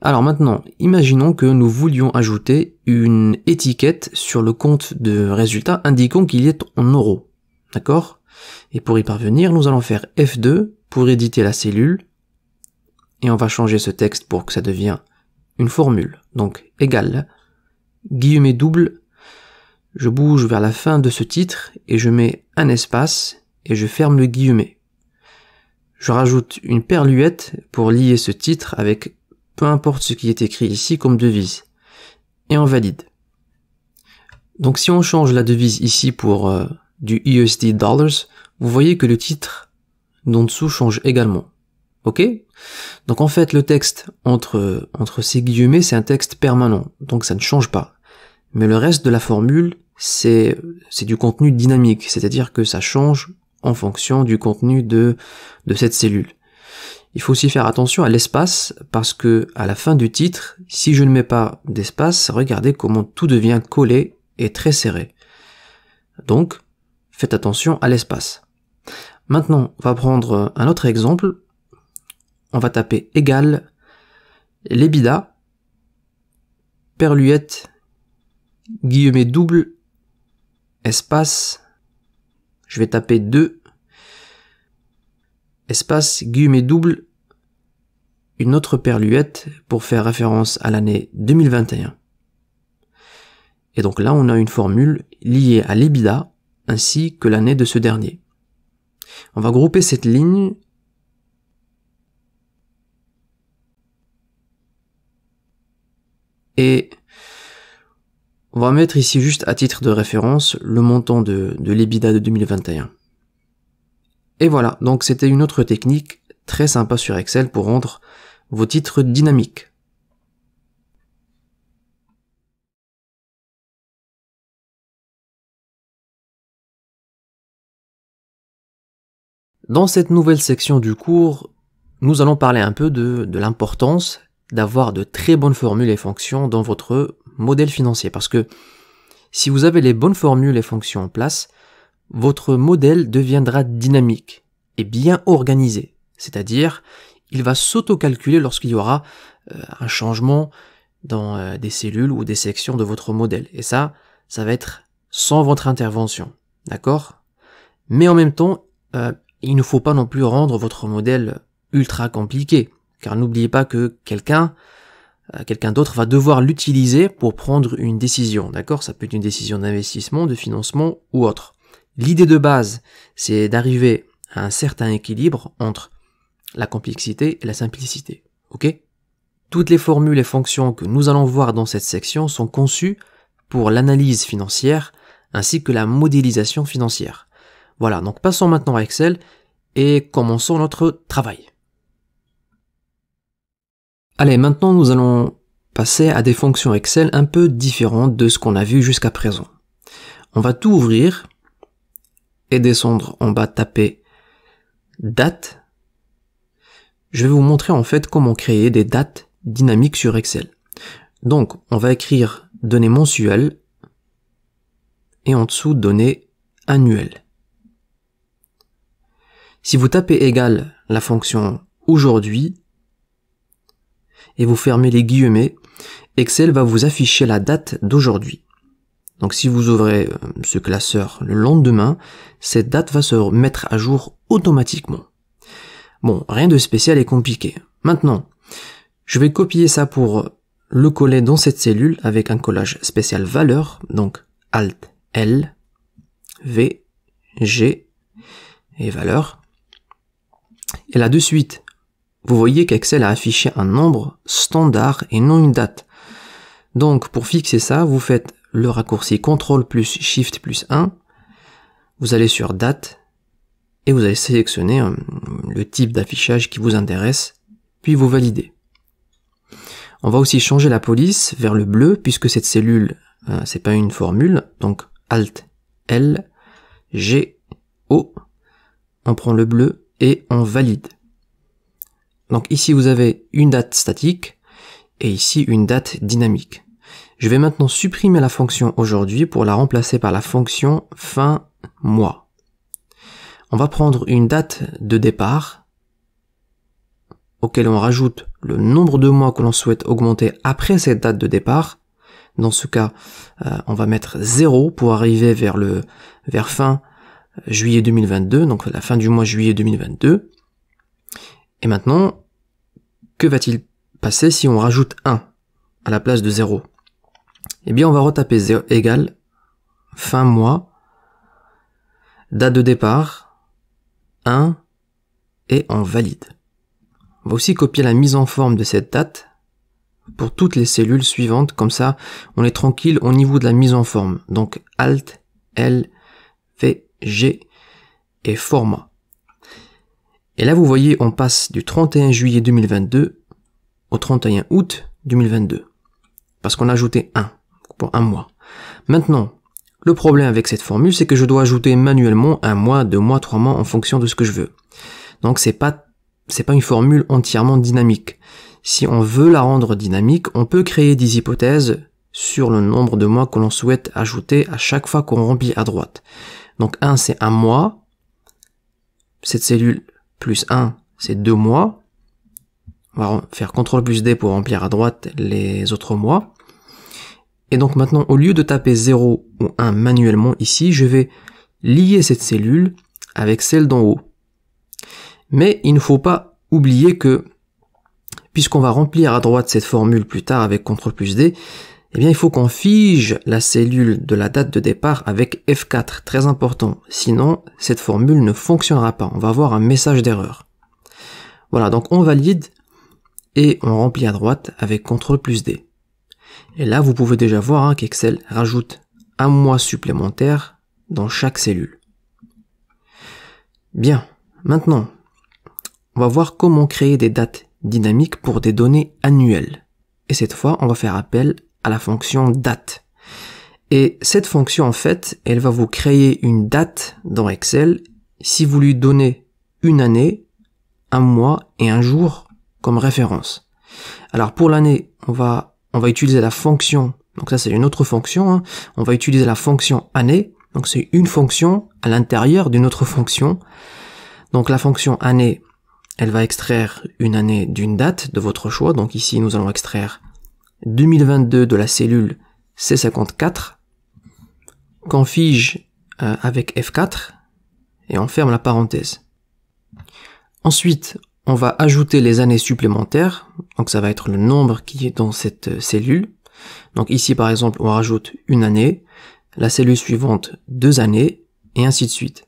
Alors maintenant, imaginons que nous voulions ajouter une étiquette sur le compte de résultats indiquant qu'il est en euros. D'accord Et pour y parvenir, nous allons faire F2 pour éditer la cellule et on va changer ce texte pour que ça devienne une formule, donc égal, guillemets double, je bouge vers la fin de ce titre et je mets un espace et je ferme le guillemet. Je rajoute une perluette pour lier ce titre avec peu importe ce qui est écrit ici comme devise. Et on valide. Donc si on change la devise ici pour euh, du USD dollars, vous voyez que le titre d'en dessous change également. Ok Donc en fait, le texte entre, entre ces guillemets, c'est un texte permanent, donc ça ne change pas. Mais le reste de la formule, c'est du contenu dynamique, c'est-à-dire que ça change en fonction du contenu de, de cette cellule. Il faut aussi faire attention à l'espace parce que à la fin du titre, si je ne mets pas d'espace, regardez comment tout devient collé et très serré. Donc, faites attention à l'espace. Maintenant, on va prendre un autre exemple on va taper égal l'EBIDA, perluette, guillemet double, espace, je vais taper 2, espace, guillemet double, une autre perluette pour faire référence à l'année 2021. Et donc là, on a une formule liée à l'EBIDA ainsi que l'année de ce dernier. On va grouper cette ligne Et on va mettre ici juste à titre de référence le montant de, de l'EBIDA de 2021. Et voilà, donc c'était une autre technique très sympa sur Excel pour rendre vos titres dynamiques. Dans cette nouvelle section du cours, nous allons parler un peu de l'importance d'avoir de très bonnes formules et fonctions dans votre modèle financier. Parce que si vous avez les bonnes formules et fonctions en place, votre modèle deviendra dynamique et bien organisé. C'est-à-dire, il va s'auto-calculer lorsqu'il y aura euh, un changement dans euh, des cellules ou des sections de votre modèle. Et ça, ça va être sans votre intervention. D'accord Mais en même temps, euh, il ne faut pas non plus rendre votre modèle ultra compliqué car n'oubliez pas que quelqu'un euh, quelqu'un d'autre va devoir l'utiliser pour prendre une décision, d'accord Ça peut être une décision d'investissement, de financement ou autre. L'idée de base, c'est d'arriver à un certain équilibre entre la complexité et la simplicité, ok Toutes les formules et fonctions que nous allons voir dans cette section sont conçues pour l'analyse financière ainsi que la modélisation financière. Voilà, donc passons maintenant à Excel et commençons notre travail. Allez, maintenant nous allons passer à des fonctions Excel un peu différentes de ce qu'on a vu jusqu'à présent. On va tout ouvrir et descendre en bas, taper date. Je vais vous montrer en fait comment créer des dates dynamiques sur Excel. Donc, on va écrire données mensuelles et en dessous données annuelles. Si vous tapez égal la fonction aujourd'hui, et vous fermez les guillemets, Excel va vous afficher la date d'aujourd'hui. Donc si vous ouvrez euh, ce classeur le lendemain, cette date va se mettre à jour automatiquement. Bon, rien de spécial et compliqué. Maintenant, je vais copier ça pour le coller dans cette cellule avec un collage spécial valeur, donc Alt L, V, G et valeur. Et là de suite, vous voyez qu'Excel a affiché un nombre standard et non une date. Donc pour fixer ça, vous faites le raccourci CTRL plus SHIFT plus 1, vous allez sur date, et vous allez sélectionner euh, le type d'affichage qui vous intéresse, puis vous validez. On va aussi changer la police vers le bleu, puisque cette cellule, euh, c'est pas une formule, donc Alt, L, G, O, on prend le bleu et on valide. Donc ici, vous avez une date statique et ici une date dynamique. Je vais maintenant supprimer la fonction aujourd'hui pour la remplacer par la fonction fin mois. On va prendre une date de départ auquel on rajoute le nombre de mois que l'on souhaite augmenter après cette date de départ. Dans ce cas, euh, on va mettre 0 pour arriver vers le vers fin juillet 2022, donc la fin du mois juillet 2022. Et maintenant, que va-t-il passer si on rajoute 1 à la place de 0 Eh bien, on va retaper 0 égale fin mois, date de départ, 1, et on valide. On va aussi copier la mise en forme de cette date pour toutes les cellules suivantes, comme ça on est tranquille au niveau de la mise en forme. Donc Alt, L, V, G et format. Et là, vous voyez, on passe du 31 juillet 2022 au 31 août 2022. Parce qu'on a ajouté 1 pour un mois. Maintenant, le problème avec cette formule, c'est que je dois ajouter manuellement un mois, deux mois, trois mois en fonction de ce que je veux. Donc c'est pas, c'est pas une formule entièrement dynamique. Si on veut la rendre dynamique, on peut créer des hypothèses sur le nombre de mois que l'on souhaite ajouter à chaque fois qu'on remplit à droite. Donc 1 c'est un mois. Cette cellule plus 1, c'est 2 mois. On va faire CTRL plus D pour remplir à droite les autres mois. Et donc maintenant, au lieu de taper 0 ou 1 manuellement ici, je vais lier cette cellule avec celle d'en haut. Mais il ne faut pas oublier que, puisqu'on va remplir à droite cette formule plus tard avec CTRL plus D, eh bien il faut qu'on fige la cellule de la date de départ avec F4, très important, sinon cette formule ne fonctionnera pas, on va avoir un message d'erreur. Voilà, donc on valide et on remplit à droite avec CTRL plus D. Et là, vous pouvez déjà voir hein, qu'Excel rajoute un mois supplémentaire dans chaque cellule. Bien, maintenant, on va voir comment créer des dates dynamiques pour des données annuelles. Et cette fois, on va faire appel à la fonction date. Et cette fonction, en fait, elle va vous créer une date dans Excel si vous lui donnez une année, un mois et un jour comme référence. Alors pour l'année, on va, on va utiliser la fonction, donc ça c'est une autre fonction, hein. on va utiliser la fonction année, donc c'est une fonction à l'intérieur d'une autre fonction. Donc la fonction année, elle va extraire une année d'une date de votre choix, donc ici nous allons extraire 2022 de la cellule C54, qu'on fige avec F4 et on ferme la parenthèse. Ensuite, on va ajouter les années supplémentaires, donc ça va être le nombre qui est dans cette euh, cellule. Donc ici par exemple on rajoute une année, la cellule suivante deux années, et ainsi de suite.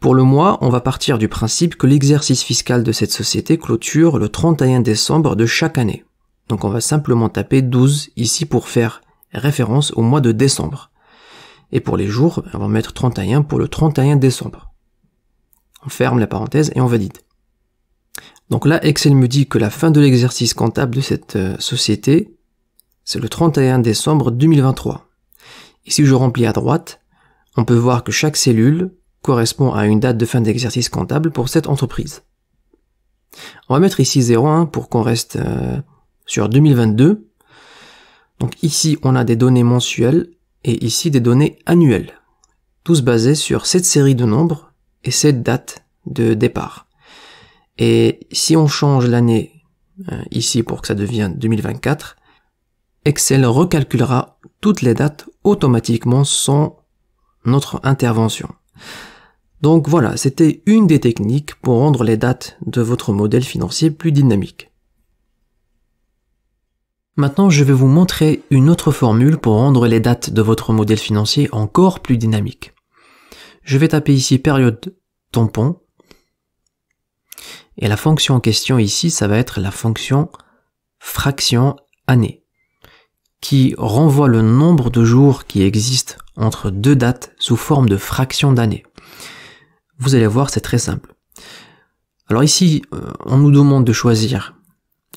Pour le mois, on va partir du principe que l'exercice fiscal de cette société clôture le 31 décembre de chaque année. Donc on va simplement taper 12 ici pour faire référence au mois de décembre. Et pour les jours, ben, on va mettre 31 pour le 31 décembre. On ferme la parenthèse et on valide. Donc là, Excel me dit que la fin de l'exercice comptable de cette euh, société, c'est le 31 décembre 2023. Ici, si je remplis à droite, on peut voir que chaque cellule correspond à une date de fin d'exercice comptable pour cette entreprise. On va mettre ici 01 pour qu'on reste euh, sur 2022. Donc ici, on a des données mensuelles et ici des données annuelles, tous basés sur cette série de nombres et cette date de départ. Et si on change l'année euh, ici pour que ça devienne 2024, Excel recalculera toutes les dates automatiquement sans notre intervention. Donc voilà, c'était une des techniques pour rendre les dates de votre modèle financier plus dynamique. Maintenant, je vais vous montrer une autre formule pour rendre les dates de votre modèle financier encore plus dynamique. Je vais taper ici période tampon. Et la fonction en question ici, ça va être la fonction fraction année, qui renvoie le nombre de jours qui existent entre deux dates sous forme de fraction d'année. Vous allez voir, c'est très simple. Alors ici, euh, on nous demande de choisir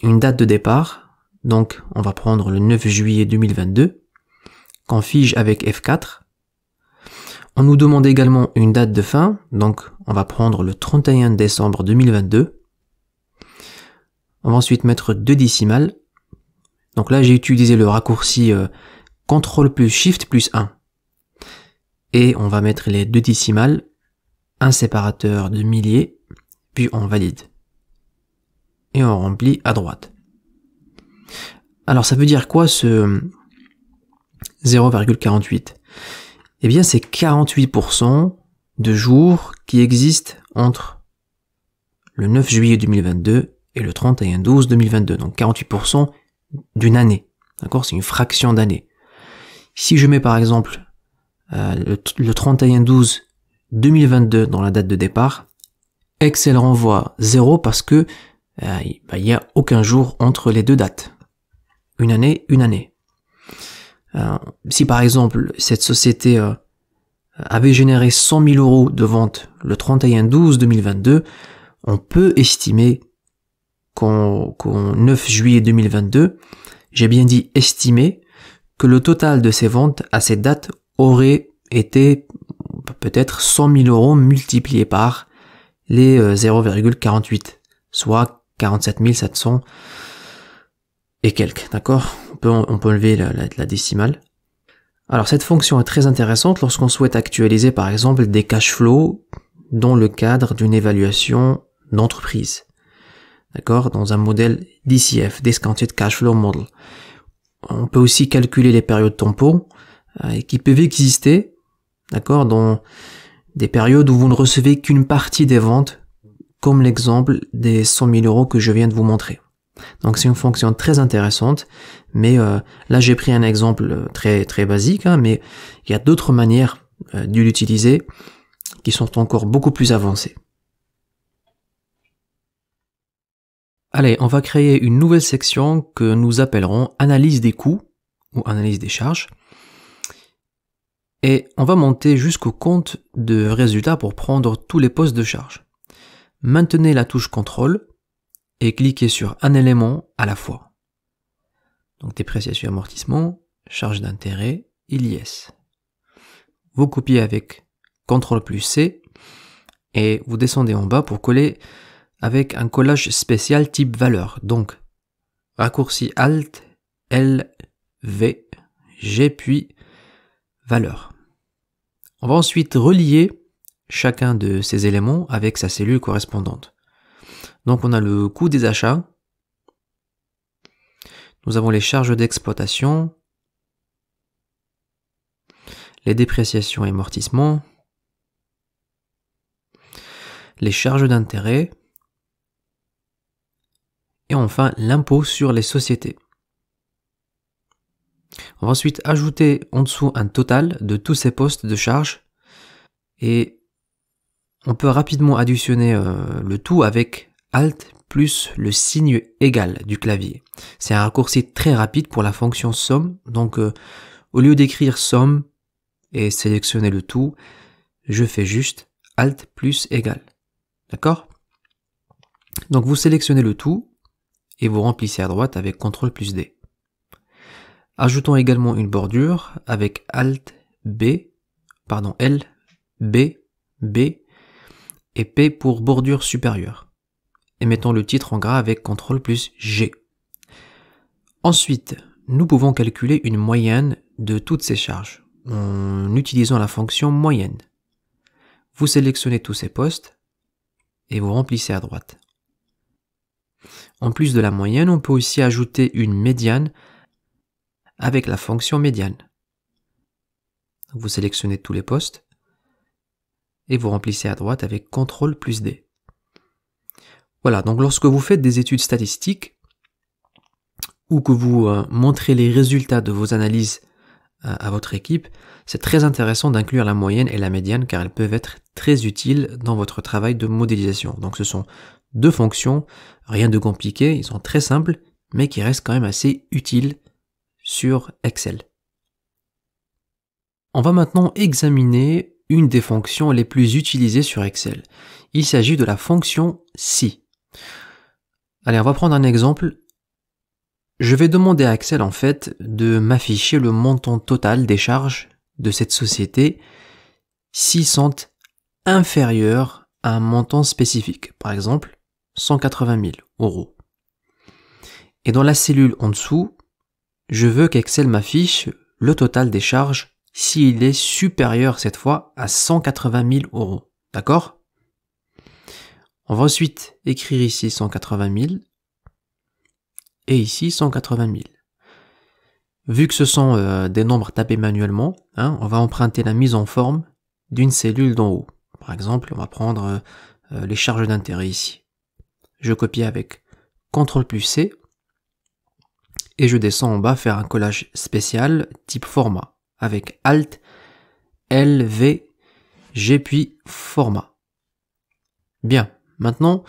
une date de départ, donc, on va prendre le 9 juillet 2022, qu'on fige avec F4. On nous demande également une date de fin, donc on va prendre le 31 décembre 2022. On va ensuite mettre deux décimales. Donc là, j'ai utilisé le raccourci euh, CTRL plus SHIFT plus 1. Et on va mettre les deux décimales, un séparateur de milliers, puis on valide. Et on remplit à droite. Alors ça veut dire quoi ce 0,48 Eh bien c'est 48% de jours qui existent entre le 9 juillet 2022 et le 31 12 2022. Donc 48% d'une année. D'accord C'est une fraction d'année. Si je mets par exemple euh, le, 31 12 2022 dans la date de départ, Excel renvoie 0 parce que euh, il n'y bah, a aucun jour entre les deux dates une année, une année. Euh, si par exemple cette société euh, avait généré 100 000 euros de vente le 31-12-2022, on peut estimer qu'en 9 juillet 2022, j'ai bien dit estimer, que le total de ces ventes à cette date aurait été peut-être 100 000 euros multiplié par les 0,48, euh, soit 47 700 et quelques, d'accord on peut, on enlever la, décimale. Alors cette fonction est très intéressante lorsqu'on souhaite actualiser par exemple des cash flows dans le cadre d'une évaluation d'entreprise. D'accord Dans un modèle DCF, Discounted Cash Flow Model. On peut aussi calculer les périodes tempo euh, qui peuvent exister, d'accord, dans des périodes où vous ne recevez qu'une partie des ventes, comme l'exemple des 100 000 euros que je viens de vous montrer. Donc c'est une fonction très intéressante, mais euh, là j'ai pris un exemple euh, très très basique, hein, mais il y a d'autres manières d'utiliser euh, de l'utiliser qui sont encore beaucoup plus avancées. Allez, on va créer une nouvelle section que nous appellerons analyse des coûts ou analyse des charges. Et on va monter jusqu'au compte de résultats pour prendre tous les postes de charge. Maintenez la touche contrôle et cliquez sur un élément à la fois. Donc dépréciation amortissement, charge d'intérêt, il est. Vous copiez avec CTRL plus C et vous descendez en bas pour coller avec un collage spécial type valeur. Donc raccourci Alt, L, V, G puis valeur. On va ensuite relier chacun de ces éléments avec sa cellule correspondante. Donc on a le coût des achats. Nous avons les charges d'exploitation, les dépréciations et amortissements, les charges d'intérêt, et enfin l'impôt sur les sociétés. On va ensuite ajouter en dessous un total de tous ces postes de charges, et on peut rapidement additionner euh, le tout avec Alt plus le signe égal du clavier. C'est un raccourci très rapide pour la fonction somme, donc euh, au lieu d'écrire somme et sélectionner le tout, je fais juste Alt plus égal. D'accord Donc vous sélectionnez le tout et vous remplissez à droite avec CTRL plus D. Ajoutons également une bordure avec Alt B, pardon L, B, B et P pour bordure supérieure et mettons le titre en gras avec CTRL plus G. Ensuite, nous pouvons calculer une moyenne de toutes ces charges en utilisant la fonction moyenne. Vous sélectionnez tous ces postes et vous remplissez à droite. En plus de la moyenne, on peut aussi ajouter une médiane avec la fonction médiane. Vous sélectionnez tous les postes et vous remplissez à droite avec CTRL plus D. Voilà, donc lorsque vous faites des études statistiques ou que vous euh, montrez les résultats de vos analyses euh, à votre équipe, c'est très intéressant d'inclure la moyenne et la médiane car elles peuvent être très utiles dans votre travail de modélisation. Donc ce sont deux fonctions, rien de compliqué, ils sont très simples, mais qui restent quand même assez utiles sur Excel. On va maintenant examiner une des fonctions les plus utilisées sur Excel. Il s'agit de la fonction si. Allez, on va prendre un exemple. Je vais demander à Excel, en fait de m'afficher le montant total des charges de cette société s'ils sont inférieurs à un montant spécifique, par exemple 180 000 euros. Et dans la cellule en dessous, je veux qu'Excel m'affiche le total des charges s'il est supérieur cette fois à 180 000 euros. D'accord on va ensuite écrire ici 180 000 et ici 180 000. Vu que ce sont euh, des nombres tapés manuellement, hein, on va emprunter la mise en forme d'une cellule d'en haut. Par exemple, on va prendre euh, euh, les charges d'intérêt ici. Je copie avec CTRL plus C et je descends en bas faire un collage spécial type format avec Alt, L, V, G puis format. Bien, Maintenant,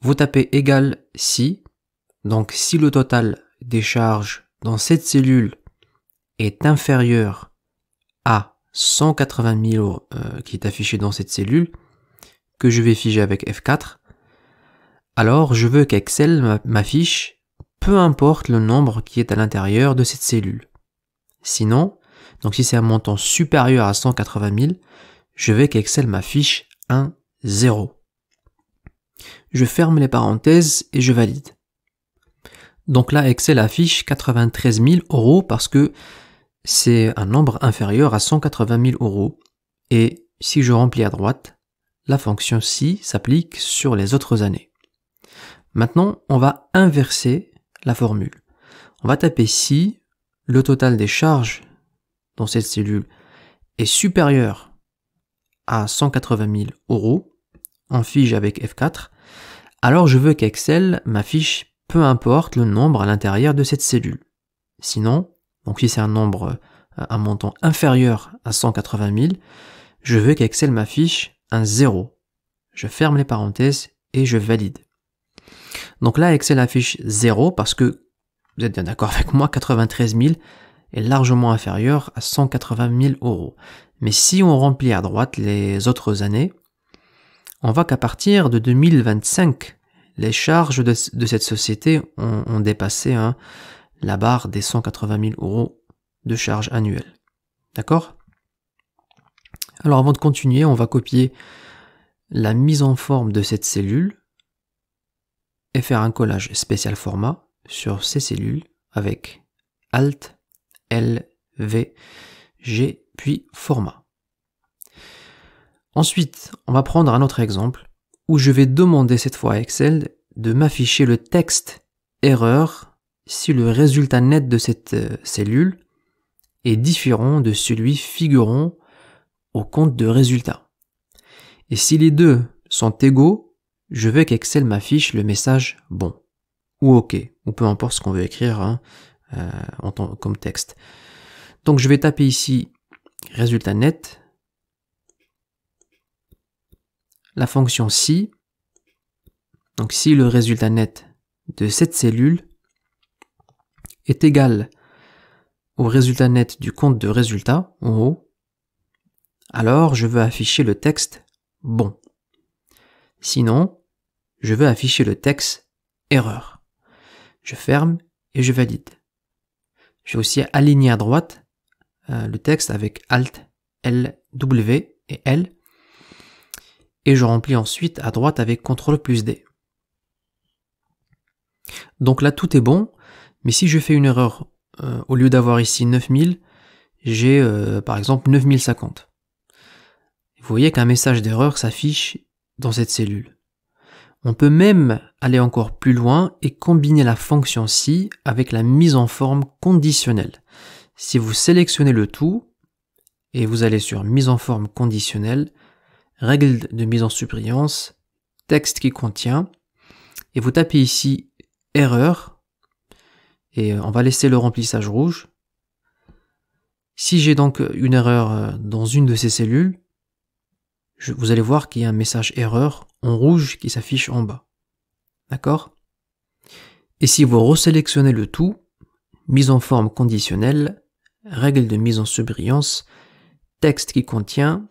vous tapez égal si, donc si le total des charges dans cette cellule est inférieur à 180 000 euh, qui est affiché dans cette cellule, que je vais figer avec F4, alors je veux qu'Excel m'affiche peu importe le nombre qui est à l'intérieur de cette cellule. Sinon, donc si c'est un montant supérieur à 180 000, je veux qu'Excel m'affiche un 0. Je ferme les parenthèses et je valide. Donc là, Excel affiche 93 000 euros parce que c'est un nombre inférieur à 180 000 euros. Et si je remplis à droite, la fonction si s'applique sur les autres années. Maintenant, on va inverser la formule. On va taper si le total des charges dans cette cellule est supérieur à 180 000 euros, en fiche avec F4, alors je veux qu'Excel m'affiche peu importe le nombre à l'intérieur de cette cellule. Sinon, donc si c'est un nombre, euh, un montant inférieur à 180 000, je veux qu'Excel m'affiche un 0. Je ferme les parenthèses et je valide. Donc là, Excel affiche 0 parce que, vous êtes bien d'accord avec moi, 93 000 est largement inférieur à 180 000 euros. Mais si on remplit à droite les autres années, on voit qu'à partir de 2025, les charges de, cette société ont, dépassé hein, la barre des 180 000 euros de charges annuelles. D'accord Alors avant de continuer, on va copier la mise en forme de cette cellule et faire un collage spécial format sur ces cellules avec Alt, L, V, G, puis format. Ensuite, on va prendre un autre exemple où je vais demander cette fois à Excel de m'afficher le texte erreur si le résultat net de cette euh, cellule est différent de celui figurant au compte de résultat. Et si les deux sont égaux, je veux qu'Excel m'affiche le message bon ou ok, ou peu importe ce qu'on veut écrire hein, euh, en comme texte. Donc je vais taper ici résultat net la fonction si, donc si le résultat net de cette cellule est égal au résultat net du compte de résultat en haut, alors je veux afficher le texte bon. Sinon, je veux afficher le texte erreur. Je ferme et je valide. Je vais aussi aligner à droite euh, le texte avec Alt, L, W et L et je remplis ensuite à droite avec CTRL plus D. Donc là tout est bon, mais si je fais une erreur, euh, au lieu d'avoir ici 9000, j'ai euh, par exemple 9050. Vous voyez qu'un message d'erreur s'affiche dans cette cellule. On peut même aller encore plus loin et combiner la fonction si avec la mise en forme conditionnelle. Si vous sélectionnez le tout et vous allez sur mise en forme conditionnelle, Règle de mise en surbrillance, texte qui contient, et vous tapez ici erreur, et euh, on va laisser le remplissage rouge. Si j'ai donc une erreur euh, dans une de ces cellules, vous allez voir qu'il y a un message erreur en rouge qui s'affiche en bas. D'accord Et si vous resélectionnez le tout, mise en forme conditionnelle, Règle de mise en subbrillance, texte qui contient,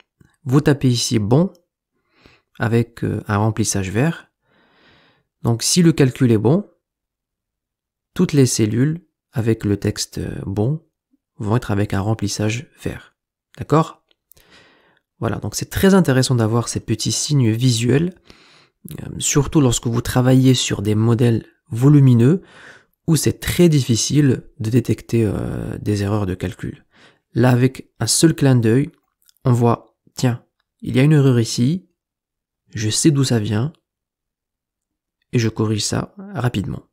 vous tapez ici bon avec euh, un remplissage vert. Donc si le calcul est bon, toutes les cellules avec le texte euh, bon vont être avec un remplissage vert. D'accord Voilà, donc c'est très intéressant d'avoir ces petits signes visuels, euh, surtout lorsque vous travaillez sur des modèles volumineux où c'est très difficile de détecter des erreurs de calcul. Là, avec un seul clin d'œil, on voit tiens, il y a une erreur ici, je sais d'où ça vient, et je corrige ça rapidement.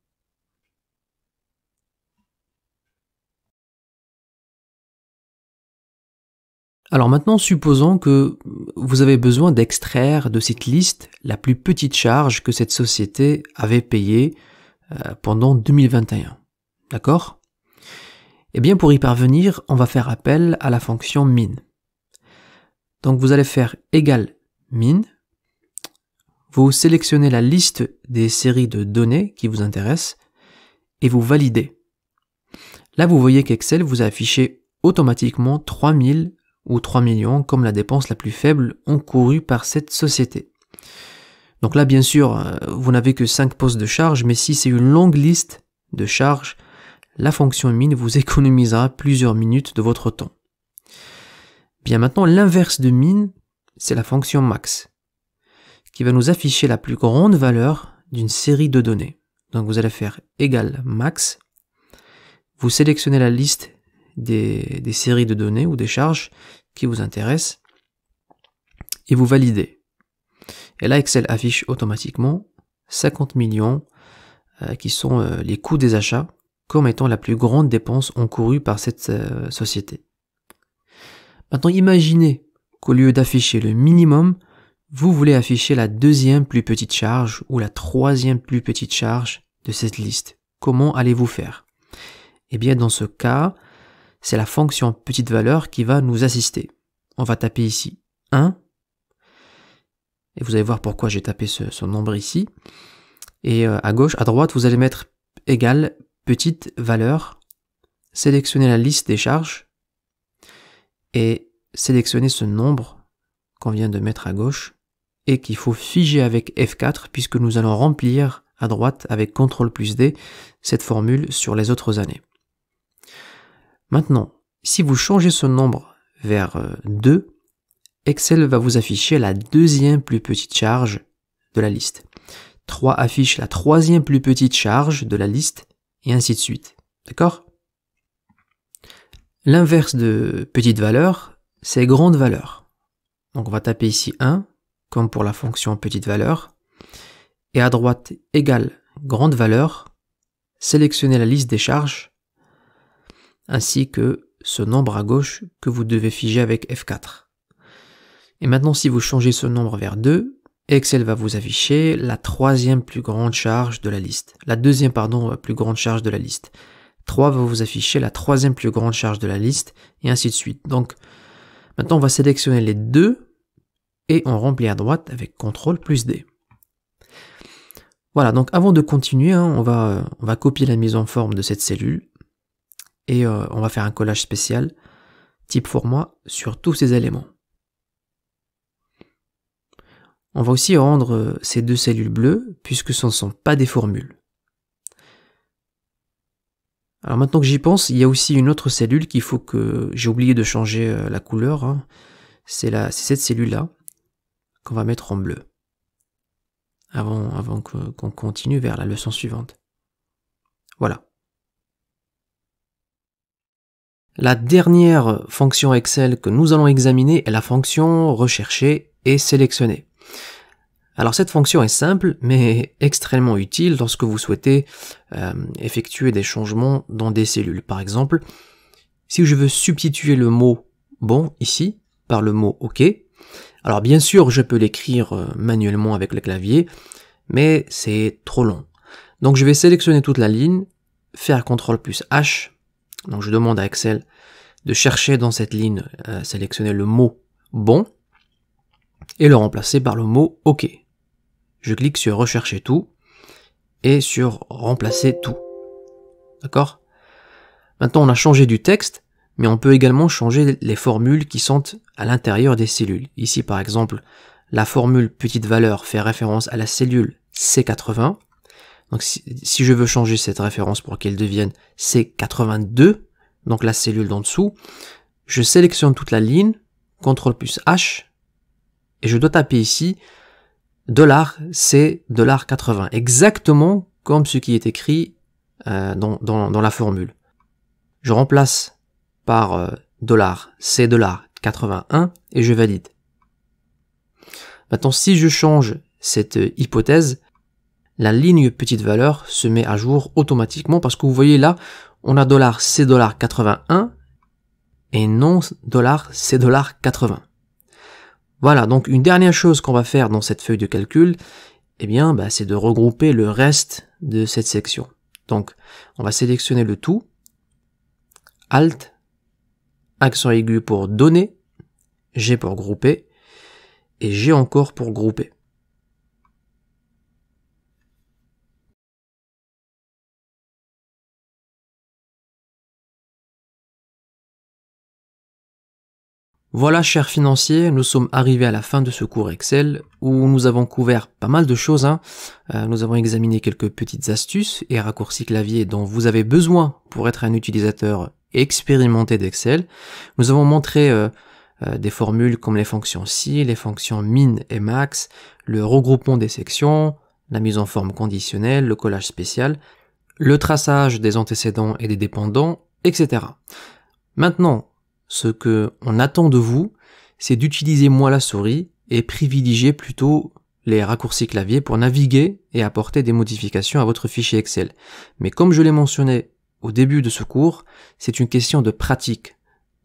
Alors maintenant, supposons que vous avez besoin d'extraire de cette liste la plus petite charge que cette société avait payée euh, pendant 2021. D'accord Eh bien, pour y parvenir, on va faire appel à la fonction mine. Donc vous allez faire égal min. Vous sélectionnez la liste des séries de données qui vous intéressent et vous validez. Là, vous voyez qu'Excel vous a affiché automatiquement 3000 ou 3 millions comme la dépense la plus faible encourue par cette société. Donc là, bien sûr, euh, vous n'avez que 5 postes de charge, mais si c'est une longue liste de charges, la fonction mine vous économisera plusieurs minutes de votre temps. Bien maintenant, l'inverse de min, c'est la fonction max, qui va nous afficher la plus grande valeur d'une série de données. Donc vous allez faire égal max, vous sélectionnez la liste des, séries de données ou des charges qui vous intéressent, et vous validez. Et là, Excel affiche automatiquement 50 millions euh, qui sont euh, les coûts des achats comme étant la plus grande dépense encourue par cette euh, société. Maintenant, imaginez qu'au lieu d'afficher le minimum, vous voulez afficher la deuxième plus petite charge ou la troisième plus petite charge de cette liste. Comment allez-vous faire Eh bien, dans ce cas, c'est la fonction petite valeur qui va nous assister. On va taper ici 1. Et vous allez voir pourquoi j'ai tapé ce, nombre ici. Et euh, à gauche, à droite, vous allez mettre égal petite valeur, Sélectionnez la liste des charges et sélectionner ce nombre qu'on vient de mettre à gauche et qu'il faut figer avec F4 puisque nous allons remplir à droite avec CTRL plus D cette formule sur les autres années. Maintenant, si vous changez ce nombre vers 2, euh, Excel va vous afficher la deuxième plus petite charge de la liste. 3 affiche la troisième plus petite charge de la liste et ainsi de suite. D'accord L'inverse de petite valeur, c'est grande valeur. Donc on va taper ici 1, comme pour la fonction petite valeur. Et à droite, égale grande valeur, sélectionnez la liste des charges, ainsi que ce nombre à gauche que vous devez figer avec F4. Et maintenant, si vous changez ce nombre vers 2, Excel va vous afficher la troisième plus grande charge de la liste, la deuxième, pardon, plus grande charge de la liste. 3 va vous afficher la troisième plus grande charge de la liste, et ainsi de suite. Donc, maintenant, on va sélectionner les deux, et on remplit à droite avec CTRL plus D. Voilà, donc avant de continuer, hein, on, va, euh, on, va, copier la mise en forme de cette cellule, et euh, on va faire un collage spécial, type format, sur tous ces éléments. On va aussi rendre euh, ces deux cellules bleues, puisque ce ne sont pas des formules. Alors maintenant que j'y pense, il y a aussi une autre cellule qu'il faut que j'ai oublié de changer euh, la couleur. Hein. C'est cette cellule-là qu'on va mettre en bleu. Avant, avant qu'on continue vers la leçon suivante. Voilà. La dernière fonction Excel que nous allons examiner est la fonction rechercher et sélectionner. Alors cette fonction est simple mais extrêmement utile lorsque vous souhaitez euh, effectuer des changements dans des cellules. Par exemple, si je veux substituer le mot bon ici par le mot OK, alors bien sûr je peux l'écrire euh, manuellement avec le clavier, mais c'est trop long. Donc je vais sélectionner toute la ligne, faire CTRL plus H, donc je demande à Excel de chercher dans cette ligne, euh, sélectionner le mot bon et le remplacer par le mot OK je clique sur rechercher tout et sur remplacer tout. D'accord Maintenant, on a changé du texte, mais on peut également changer les formules qui sont à l'intérieur des cellules. Ici, par exemple, la formule petite valeur fait référence à la cellule C80. Donc, si, je veux changer cette référence pour qu'elle devienne C82, donc la cellule d'en dessous, je sélectionne toute la ligne, CTRL plus H, et je dois taper ici dollar, c'est 80, exactement comme ce qui est écrit euh, dans, dans, la formule. Je remplace par 81 euh, et je valide. Maintenant, si je change cette euh, hypothèse, la ligne petite valeur se met à jour automatiquement parce que vous voyez là, on a dollar, 81 et non dollar, c'est 80. Voilà, donc une dernière chose qu'on va faire dans cette feuille de calcul, eh bien, bah, c'est de regrouper le reste de cette section. Donc, on va sélectionner le tout, Alt, accent aigu pour donner, G pour grouper, et G encore pour grouper. Voilà, chers financiers, nous sommes arrivés à la fin de ce cours Excel où nous avons couvert pas mal de choses. Hein. Euh, nous avons examiné quelques petites astuces et raccourcis clavier dont vous avez besoin pour être un utilisateur expérimenté d'Excel. Nous avons montré euh, euh, des formules comme les fonctions si, les fonctions min et max, le regroupement des sections, la mise en forme conditionnelle, le collage spécial, le traçage des antécédents et des dépendants, etc. Maintenant, ce que on attend de vous, c'est d'utiliser moins la souris et privilégier plutôt les raccourcis clavier pour naviguer et apporter des modifications à votre fichier Excel. Mais comme je l'ai mentionné au début de ce cours, c'est une question de pratique.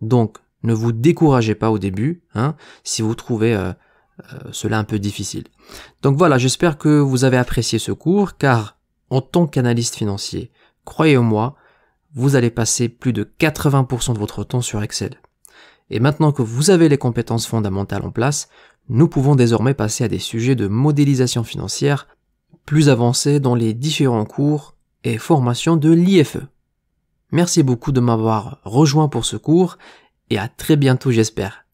Donc, ne vous découragez pas au début, hein, si vous trouvez euh, euh, cela un peu difficile. Donc voilà, j'espère que vous avez apprécié ce cours, car en tant qu'analyste financier, croyez-moi, vous allez passer plus de 80% de votre temps sur Excel. Et maintenant que vous avez les compétences fondamentales en place, nous pouvons désormais passer à des sujets de modélisation financière plus avancés dans les différents cours et formations de l'IFE. Merci beaucoup de m'avoir rejoint pour ce cours et à très bientôt j'espère.